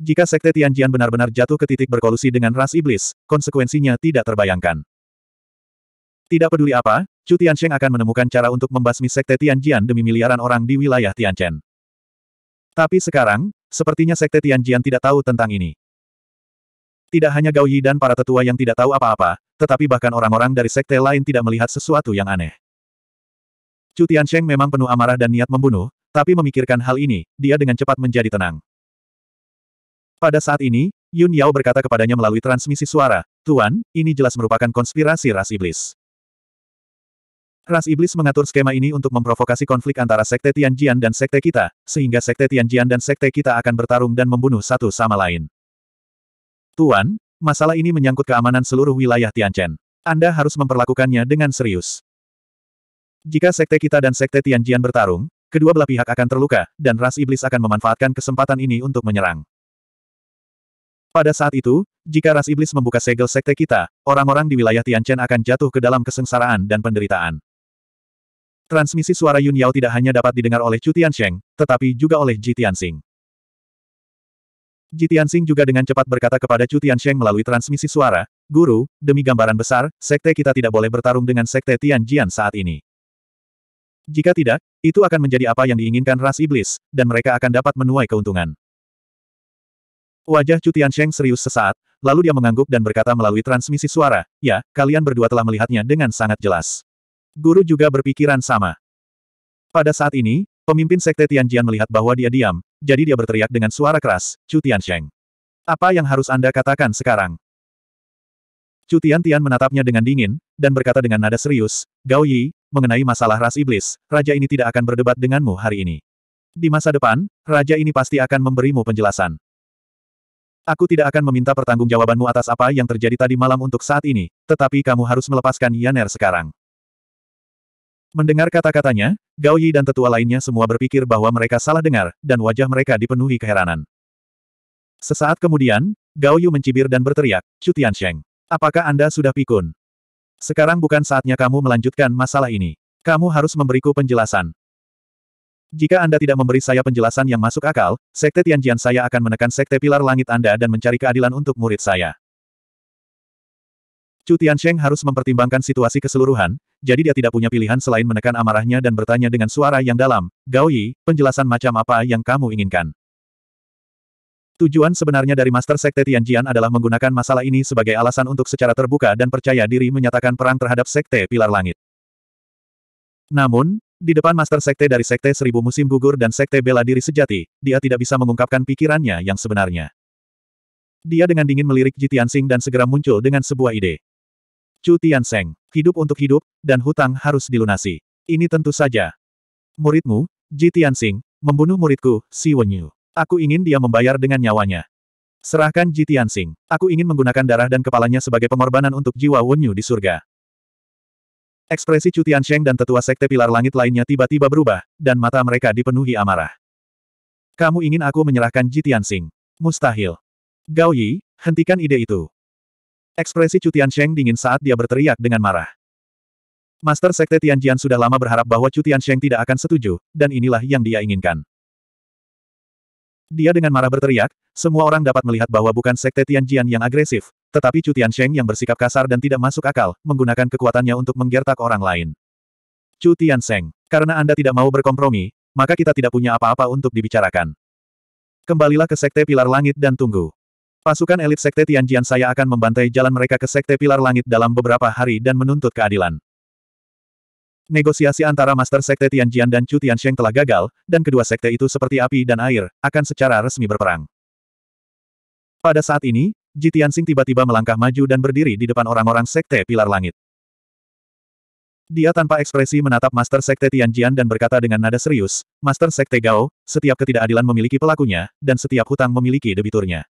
Jika Sekte Tianjian benar-benar jatuh ke titik berkolusi dengan ras iblis, konsekuensinya tidak terbayangkan. Tidak peduli apa, Cutian Sheng akan menemukan cara untuk membasmi Sekte Tianjian demi miliaran orang di wilayah Tianchen. Tapi sekarang, sepertinya Sekte Tianjian tidak tahu tentang ini. Tidak hanya Gao Yi dan para tetua yang tidak tahu apa-apa, tetapi bahkan orang-orang dari sekte lain tidak melihat sesuatu yang aneh. Chu Tiansheng memang penuh amarah dan niat membunuh, tapi memikirkan hal ini, dia dengan cepat menjadi tenang. Pada saat ini, Yun Yao berkata kepadanya melalui transmisi suara, Tuan, ini jelas merupakan konspirasi ras iblis. Ras Iblis mengatur skema ini untuk memprovokasi konflik antara Sekte Tianjian dan Sekte kita, sehingga Sekte Tianjian dan Sekte kita akan bertarung dan membunuh satu sama lain. Tuan, masalah ini menyangkut keamanan seluruh wilayah Tianchen. Anda harus memperlakukannya dengan serius. Jika Sekte kita dan Sekte Tianjian bertarung, kedua belah pihak akan terluka, dan Ras Iblis akan memanfaatkan kesempatan ini untuk menyerang. Pada saat itu, jika Ras Iblis membuka segel Sekte kita, orang-orang di wilayah Tianchen akan jatuh ke dalam kesengsaraan dan penderitaan. Transmisi suara Yun Yao tidak hanya dapat didengar oleh Chu Tiansheng, tetapi juga oleh Ji Tianxing. Ji Tianxing juga dengan cepat berkata kepada Chu Tiansheng melalui transmisi suara, Guru, demi gambaran besar, sekte kita tidak boleh bertarung dengan sekte Tianjian saat ini. Jika tidak, itu akan menjadi apa yang diinginkan ras iblis, dan mereka akan dapat menuai keuntungan. Wajah Chu Tiansheng serius sesaat, lalu dia mengangguk dan berkata melalui transmisi suara, Ya, kalian berdua telah melihatnya dengan sangat jelas. Guru juga berpikiran sama. Pada saat ini, pemimpin sekte Tianjian melihat bahwa dia diam, jadi dia berteriak dengan suara keras, Chu Tiansheng. Apa yang harus Anda katakan sekarang? Chu Tian Tian menatapnya dengan dingin, dan berkata dengan nada serius, Gao Yi, mengenai masalah ras iblis, raja ini tidak akan berdebat denganmu hari ini. Di masa depan, raja ini pasti akan memberimu penjelasan. Aku tidak akan meminta pertanggungjawabanmu atas apa yang terjadi tadi malam untuk saat ini, tetapi kamu harus melepaskan Yaner sekarang. Mendengar kata-katanya, Gao Yi dan tetua lainnya semua berpikir bahwa mereka salah dengar, dan wajah mereka dipenuhi keheranan. Sesaat kemudian, Gao Yu mencibir dan berteriak, Chu Tiansheng, apakah Anda sudah pikun? Sekarang bukan saatnya kamu melanjutkan masalah ini. Kamu harus memberiku penjelasan. Jika Anda tidak memberi saya penjelasan yang masuk akal, Sekte Tianjian saya akan menekan Sekte Pilar Langit Anda dan mencari keadilan untuk murid saya. Chu Tiansheng harus mempertimbangkan situasi keseluruhan, jadi dia tidak punya pilihan selain menekan amarahnya dan bertanya dengan suara yang dalam, Gao Yi, penjelasan macam apa yang kamu inginkan? Tujuan sebenarnya dari Master Sekte Tianjian adalah menggunakan masalah ini sebagai alasan untuk secara terbuka dan percaya diri menyatakan perang terhadap Sekte Pilar Langit. Namun, di depan Master Sekte dari Sekte Seribu Musim Gugur dan Sekte Bela Diri Sejati, dia tidak bisa mengungkapkan pikirannya yang sebenarnya. Dia dengan dingin melirik Jitian Sing dan segera muncul dengan sebuah ide. Chu Seng, hidup untuk hidup, dan hutang harus dilunasi. Ini tentu saja. Muridmu, Ji Sing, membunuh muridku, Si Wenyu. Aku ingin dia membayar dengan nyawanya. Serahkan Ji Sing. Aku ingin menggunakan darah dan kepalanya sebagai pengorbanan untuk jiwa Wenyu di surga. Ekspresi Chu Tiansheng dan tetua sekte pilar langit lainnya tiba-tiba berubah, dan mata mereka dipenuhi amarah. Kamu ingin aku menyerahkan Ji Sing? Mustahil. Gao Yi, hentikan ide itu. Ekspresi Cutian Sheng dingin saat dia berteriak dengan marah. Master Sekte Tianjian sudah lama berharap bahwa Cutian Sheng tidak akan setuju, dan inilah yang dia inginkan. Dia dengan marah berteriak, semua orang dapat melihat bahwa bukan Sekte Tianjian yang agresif, tetapi Cutian Sheng yang bersikap kasar dan tidak masuk akal, menggunakan kekuatannya untuk menggertak orang lain. Cutian Sheng, karena Anda tidak mau berkompromi, maka kita tidak punya apa-apa untuk dibicarakan. Kembalilah ke Sekte Pilar Langit dan tunggu. Pasukan elit Sekte Tianjian saya akan membantai jalan mereka ke Sekte Pilar Langit dalam beberapa hari dan menuntut keadilan. Negosiasi antara Master Sekte Tianjian dan Chu Tiansheng telah gagal, dan kedua sekte itu seperti api dan air, akan secara resmi berperang. Pada saat ini, Ji Tianxing tiba-tiba melangkah maju dan berdiri di depan orang-orang Sekte Pilar Langit. Dia tanpa ekspresi menatap Master Sekte Tianjian dan berkata dengan nada serius, Master Sekte Gao, setiap ketidakadilan memiliki pelakunya, dan setiap hutang memiliki debiturnya.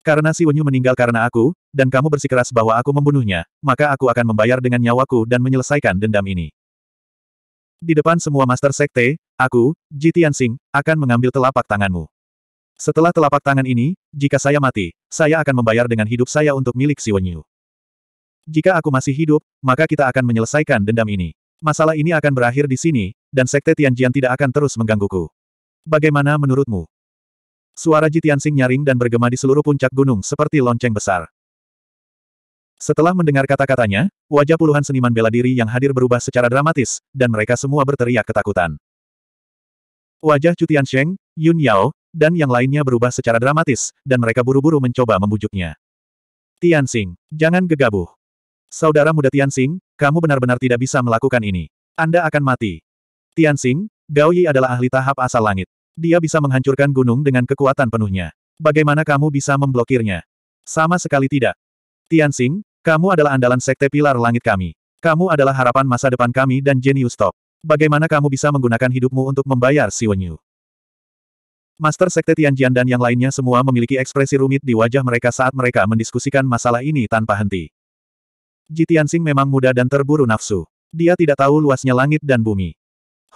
Karena si Wenyu meninggal karena aku, dan kamu bersikeras bahwa aku membunuhnya, maka aku akan membayar dengan nyawaku dan menyelesaikan dendam ini. Di depan semua Master Sekte, aku, Ji Tianxing, akan mengambil telapak tanganmu. Setelah telapak tangan ini, jika saya mati, saya akan membayar dengan hidup saya untuk milik si Wenyu. Jika aku masih hidup, maka kita akan menyelesaikan dendam ini. Masalah ini akan berakhir di sini, dan Sekte Tianjian tidak akan terus menggangguku. Bagaimana menurutmu? Suara Jitiansing nyaring dan bergema di seluruh puncak gunung seperti lonceng besar. Setelah mendengar kata-katanya, wajah puluhan seniman bela diri yang hadir berubah secara dramatis, dan mereka semua berteriak ketakutan. Wajah Cutian Sheng, Yun Yao, dan yang lainnya berubah secara dramatis, dan mereka buru-buru mencoba membujuknya. Tianxing, jangan gegabah. Saudara muda Tianxing, kamu benar-benar tidak bisa melakukan ini. Anda akan mati. Tianxing, Gao Yi adalah ahli tahap asal langit. Dia bisa menghancurkan gunung dengan kekuatan penuhnya. Bagaimana kamu bisa memblokirnya? Sama sekali tidak. Tianxing, kamu adalah andalan sekte pilar langit kami. Kamu adalah harapan masa depan kami dan jenius top. Bagaimana kamu bisa menggunakan hidupmu untuk membayar Wenyu? Master Sekte Tianjian dan yang lainnya semua memiliki ekspresi rumit di wajah mereka saat mereka mendiskusikan masalah ini tanpa henti. Ji Tianxing memang muda dan terburu nafsu. Dia tidak tahu luasnya langit dan bumi.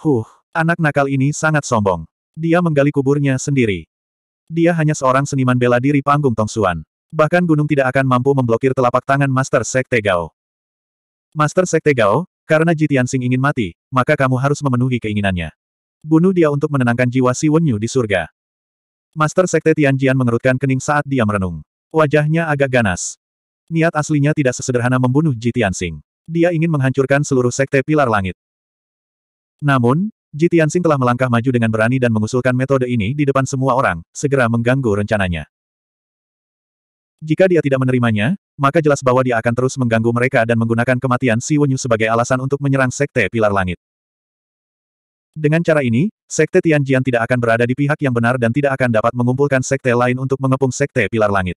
Huh, anak nakal ini sangat sombong. Dia menggali kuburnya sendiri. Dia hanya seorang seniman bela diri panggung Tongsuan. Bahkan gunung tidak akan mampu memblokir telapak tangan Master Sekte Gao. Master Sekte Gao, karena Jitian Sing ingin mati, maka kamu harus memenuhi keinginannya. Bunuh dia untuk menenangkan jiwa Si Wenyu di surga. Master Sekte Tianjian mengerutkan kening saat dia merenung. Wajahnya agak ganas. Niat aslinya tidak sesederhana membunuh Jitian Sing. Dia ingin menghancurkan seluruh Sekte Pilar Langit. Namun, Ji Tianxing telah melangkah maju dengan berani dan mengusulkan metode ini di depan semua orang, segera mengganggu rencananya. Jika dia tidak menerimanya, maka jelas bahwa dia akan terus mengganggu mereka dan menggunakan kematian Si Wenyu sebagai alasan untuk menyerang Sekte Pilar Langit. Dengan cara ini, Sekte Tianjian tidak akan berada di pihak yang benar dan tidak akan dapat mengumpulkan sekte lain untuk mengepung Sekte Pilar Langit.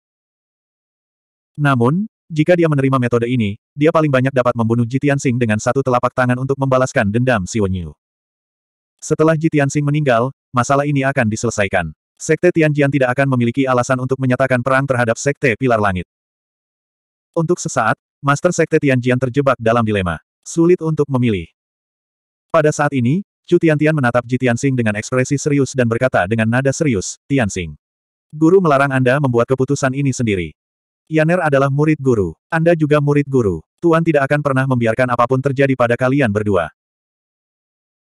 Namun, jika dia menerima metode ini, dia paling banyak dapat membunuh Jitian Sing dengan satu telapak tangan untuk membalaskan dendam Si Wenyu. Setelah Ji Tianxing meninggal, masalah ini akan diselesaikan. Sekte Tianjian tidak akan memiliki alasan untuk menyatakan perang terhadap Sekte Pilar Langit. Untuk sesaat, Master Sekte Tianjian terjebak dalam dilema. Sulit untuk memilih. Pada saat ini, Chu Tiantian menatap Ji Tianxing dengan ekspresi serius dan berkata dengan nada serius, Tianxing. Guru melarang Anda membuat keputusan ini sendiri. Yaner adalah murid guru. Anda juga murid guru. Tuan tidak akan pernah membiarkan apapun terjadi pada kalian berdua.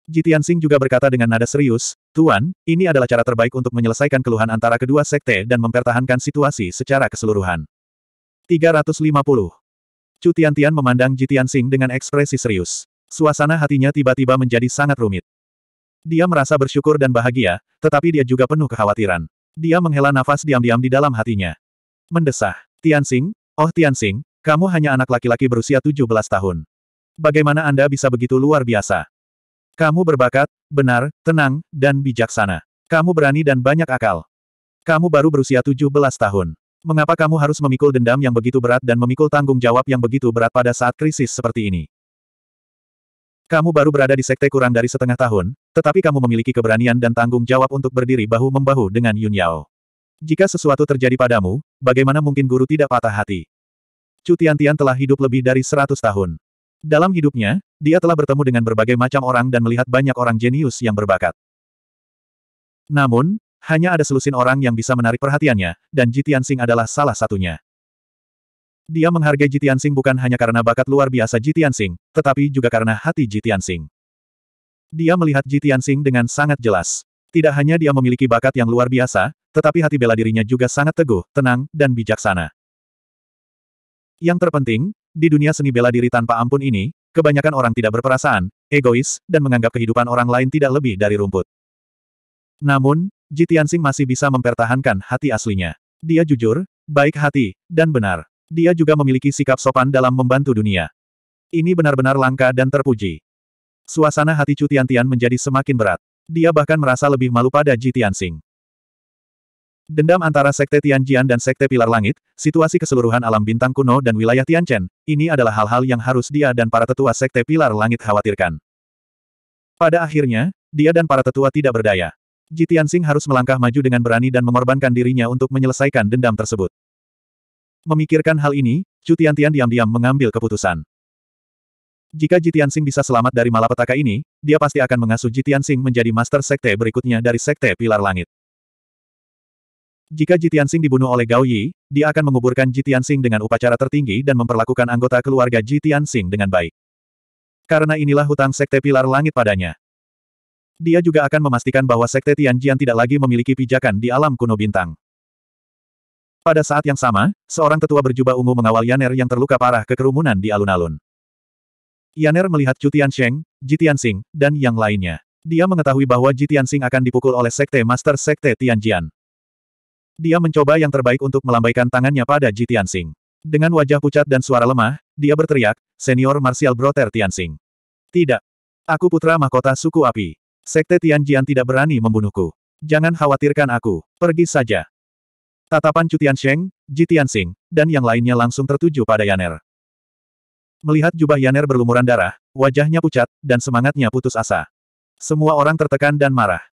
Jitian Tianxing juga berkata dengan nada serius, Tuan, ini adalah cara terbaik untuk menyelesaikan keluhan antara kedua sekte dan mempertahankan situasi secara keseluruhan. 350. Chu Tian memandang Jitian Tianxing dengan ekspresi serius. Suasana hatinya tiba-tiba menjadi sangat rumit. Dia merasa bersyukur dan bahagia, tetapi dia juga penuh kekhawatiran. Dia menghela nafas diam-diam di dalam hatinya. Mendesah. Tian Tianxing, oh Tian Tianxing, kamu hanya anak laki-laki berusia 17 tahun. Bagaimana Anda bisa begitu luar biasa? Kamu berbakat, benar, tenang, dan bijaksana. Kamu berani dan banyak akal. Kamu baru berusia 17 tahun. Mengapa kamu harus memikul dendam yang begitu berat dan memikul tanggung jawab yang begitu berat pada saat krisis seperti ini? Kamu baru berada di sekte kurang dari setengah tahun, tetapi kamu memiliki keberanian dan tanggung jawab untuk berdiri bahu-membahu dengan Yun Yao. Jika sesuatu terjadi padamu, bagaimana mungkin guru tidak patah hati? Cutian-tian telah hidup lebih dari seratus tahun. Dalam hidupnya, dia telah bertemu dengan berbagai macam orang dan melihat banyak orang jenius yang berbakat. Namun, hanya ada selusin orang yang bisa menarik perhatiannya, dan Jitian Sing adalah salah satunya. Dia menghargai Jitian Sing bukan hanya karena bakat luar biasa Jitian Sing, tetapi juga karena hati Jitian Sing. Dia melihat Jitian Sing dengan sangat jelas. Tidak hanya dia memiliki bakat yang luar biasa, tetapi hati bela dirinya juga sangat teguh, tenang, dan bijaksana. Yang terpenting, di dunia seni bela diri tanpa ampun ini, kebanyakan orang tidak berperasaan, egois, dan menganggap kehidupan orang lain tidak lebih dari rumput. Namun, Jitiansing masih bisa mempertahankan hati aslinya. Dia jujur, baik hati, dan benar. Dia juga memiliki sikap sopan dalam membantu dunia. Ini benar-benar langka dan terpuji. Suasana hati Cutiantian menjadi semakin berat. Dia bahkan merasa lebih malu pada Jitiansing. Dendam antara Sekte Tianjian dan Sekte Pilar Langit, situasi keseluruhan alam bintang kuno dan wilayah Tianchen, ini adalah hal-hal yang harus dia dan para tetua Sekte Pilar Langit khawatirkan. Pada akhirnya, dia dan para tetua tidak berdaya. Ji Tianxing harus melangkah maju dengan berani dan mengorbankan dirinya untuk menyelesaikan dendam tersebut. Memikirkan hal ini, Chu Tian diam-diam mengambil keputusan. Jika Ji Tianxing bisa selamat dari malapetaka ini, dia pasti akan mengasuh Ji Tianxing menjadi master sekte berikutnya dari Sekte Pilar Langit. Jika Jitiansing dibunuh oleh Gao Yi, dia akan menguburkan Jitiansing dengan upacara tertinggi dan memperlakukan anggota keluarga Jitiansing dengan baik. Karena inilah hutang Sekte Pilar Langit padanya. Dia juga akan memastikan bahwa Sekte Tianjian tidak lagi memiliki pijakan di alam kuno bintang. Pada saat yang sama, seorang tetua berjubah ungu mengawal Yaner yang terluka parah ke kerumunan di alun-alun. Yaner melihat Cutian Sheng, Jitian Sing, dan yang lainnya. Dia mengetahui bahwa Jitian Sing akan dipukul oleh Sekte Master Sekte Tianjian. Dia mencoba yang terbaik untuk melambaikan tangannya pada Ji Tianxing. Dengan wajah pucat dan suara lemah, dia berteriak, Senior Martial Brother Tianxing. Tidak. Aku putra mahkota suku api. Sekte Tianjian tidak berani membunuhku. Jangan khawatirkan aku. Pergi saja. Tatapan Cutian Sheng, Ji Tianxing, dan yang lainnya langsung tertuju pada Yaner. Melihat jubah Yaner berlumuran darah, wajahnya pucat, dan semangatnya putus asa. Semua orang tertekan dan marah.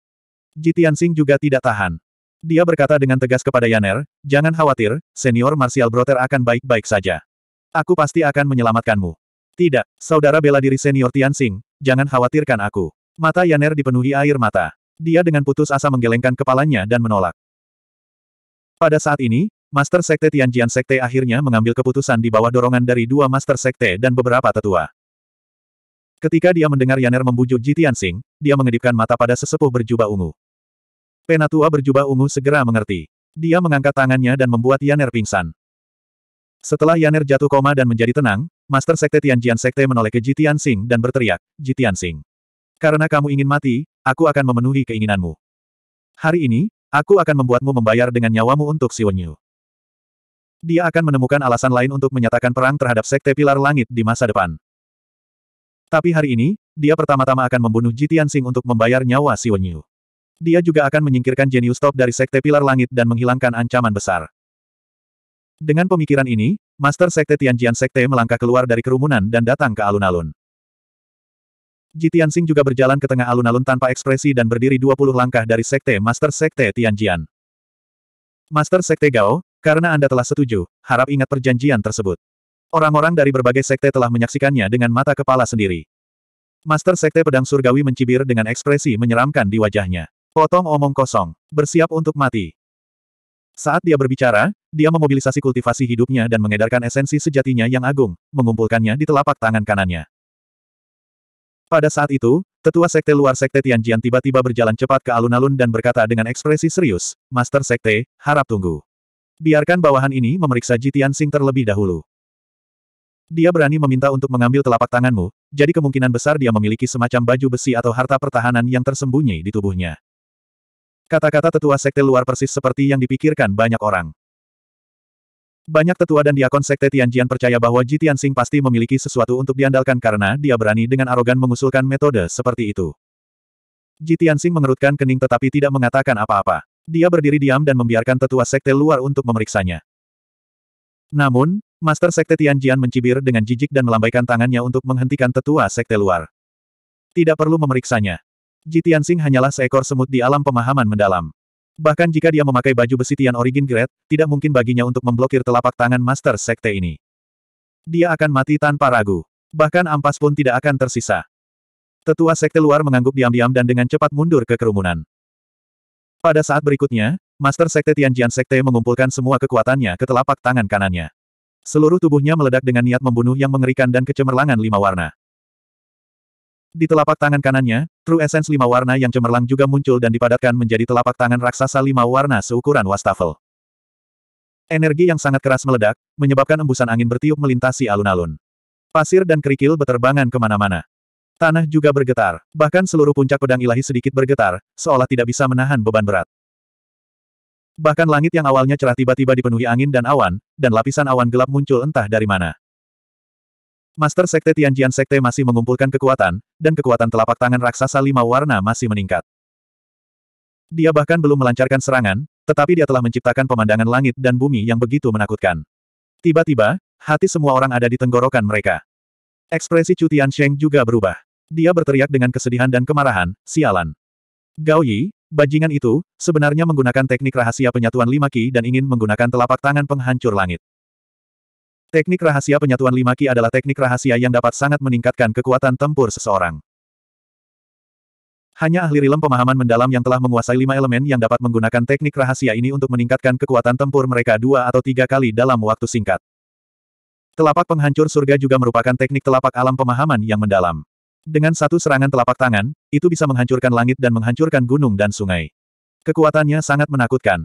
Ji Tianxing juga tidak tahan. Dia berkata dengan tegas kepada Yaner, jangan khawatir, senior Martial brother akan baik-baik saja. Aku pasti akan menyelamatkanmu. Tidak, saudara bela diri senior Tianxing, jangan khawatirkan aku. Mata Yaner dipenuhi air mata. Dia dengan putus asa menggelengkan kepalanya dan menolak. Pada saat ini, Master Sekte Tianjian Sekte akhirnya mengambil keputusan di bawah dorongan dari dua Master Sekte dan beberapa tetua. Ketika dia mendengar Yaner membujuk Ji Tianxing, dia mengedipkan mata pada sesepuh berjubah ungu. Penatua berjubah ungu segera mengerti. Dia mengangkat tangannya dan membuat Yaner pingsan. Setelah Yaner jatuh koma dan menjadi tenang, Master Sekte Tianjian Sekte menoleh ke Jitian Sing dan berteriak, Jitian Sing. Karena kamu ingin mati, aku akan memenuhi keinginanmu. Hari ini, aku akan membuatmu membayar dengan nyawamu untuk Si Wenyu. Dia akan menemukan alasan lain untuk menyatakan perang terhadap Sekte Pilar Langit di masa depan. Tapi hari ini, dia pertama-tama akan membunuh Jitian Sing untuk membayar nyawa Si Wenyu dia juga akan menyingkirkan Genius Top dari Sekte Pilar Langit dan menghilangkan ancaman besar. Dengan pemikiran ini, Master Sekte Tianjian Sekte melangkah keluar dari kerumunan dan datang ke alun-alun. Jitian Tianxing juga berjalan ke tengah alun-alun tanpa ekspresi dan berdiri 20 langkah dari Sekte Master Sekte Tianjian. Master Sekte Gao, karena Anda telah setuju, harap ingat perjanjian tersebut. Orang-orang dari berbagai sekte telah menyaksikannya dengan mata kepala sendiri. Master Sekte Pedang Surgawi mencibir dengan ekspresi menyeramkan di wajahnya. Potong omong kosong. Bersiap untuk mati. Saat dia berbicara, dia memobilisasi kultivasi hidupnya dan mengedarkan esensi sejatinya yang agung, mengumpulkannya di telapak tangan kanannya. Pada saat itu, tetua sekte luar sekte Tianjian tiba-tiba berjalan cepat ke alun-alun dan berkata dengan ekspresi serius, Master Sekte, harap tunggu. Biarkan bawahan ini memeriksa Jitian Sing terlebih dahulu. Dia berani meminta untuk mengambil telapak tanganmu, jadi kemungkinan besar dia memiliki semacam baju besi atau harta pertahanan yang tersembunyi di tubuhnya. Kata-kata tetua sekte luar persis seperti yang dipikirkan banyak orang. Banyak tetua dan diakon sekte Tianjian percaya bahwa Ji Tianxing pasti memiliki sesuatu untuk diandalkan karena dia berani dengan arogan mengusulkan metode seperti itu. Ji Tianxing mengerutkan kening tetapi tidak mengatakan apa-apa. Dia berdiri diam dan membiarkan tetua sekte luar untuk memeriksanya. Namun, Master Sekte Tianjian mencibir dengan jijik dan melambaikan tangannya untuk menghentikan tetua sekte luar. Tidak perlu memeriksanya. Jitian Sing hanyalah seekor semut di alam pemahaman mendalam. Bahkan jika dia memakai baju besi Tian Origin Grade, tidak mungkin baginya untuk memblokir telapak tangan Master Sekte ini. Dia akan mati tanpa ragu. Bahkan ampas pun tidak akan tersisa. Tetua Sekte luar mengangguk diam-diam dan dengan cepat mundur ke kerumunan. Pada saat berikutnya, Master Sekte Tianjian Sekte mengumpulkan semua kekuatannya ke telapak tangan kanannya. Seluruh tubuhnya meledak dengan niat membunuh yang mengerikan dan kecemerlangan lima warna. Di telapak tangan kanannya, True Essence lima warna yang cemerlang juga muncul dan dipadatkan menjadi telapak tangan raksasa lima warna seukuran wastafel. Energi yang sangat keras meledak, menyebabkan embusan angin bertiup melintasi alun-alun. Pasir dan kerikil beterbangan kemana-mana. Tanah juga bergetar, bahkan seluruh puncak pedang ilahi sedikit bergetar, seolah tidak bisa menahan beban berat. Bahkan langit yang awalnya cerah tiba-tiba dipenuhi angin dan awan, dan lapisan awan gelap muncul entah dari mana. Master Sekte Tianjian Sekte masih mengumpulkan kekuatan, dan kekuatan telapak tangan raksasa lima warna masih meningkat. Dia bahkan belum melancarkan serangan, tetapi dia telah menciptakan pemandangan langit dan bumi yang begitu menakutkan. Tiba-tiba, hati semua orang ada di tenggorokan mereka. Ekspresi Chu Tiansheng juga berubah. Dia berteriak dengan kesedihan dan kemarahan, sialan. Gao Yi, bajingan itu, sebenarnya menggunakan teknik rahasia penyatuan lima ki dan ingin menggunakan telapak tangan penghancur langit. Teknik rahasia penyatuan lima ki adalah teknik rahasia yang dapat sangat meningkatkan kekuatan tempur seseorang. Hanya ahli rilem pemahaman mendalam yang telah menguasai lima elemen yang dapat menggunakan teknik rahasia ini untuk meningkatkan kekuatan tempur mereka dua atau tiga kali dalam waktu singkat. Telapak penghancur surga juga merupakan teknik telapak alam pemahaman yang mendalam. Dengan satu serangan telapak tangan, itu bisa menghancurkan langit dan menghancurkan gunung dan sungai. Kekuatannya sangat menakutkan.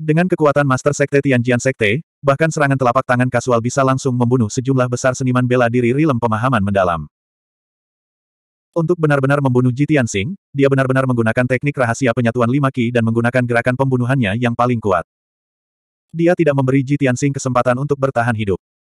Dengan kekuatan Master Sekte Tianjian Sekte, Bahkan serangan telapak tangan kasual bisa langsung membunuh sejumlah besar seniman bela diri rilem pemahaman mendalam. Untuk benar-benar membunuh Jitian Sing, dia benar-benar menggunakan teknik rahasia penyatuan lima ki dan menggunakan gerakan pembunuhannya yang paling kuat. Dia tidak memberi Jitian Sing kesempatan untuk bertahan hidup.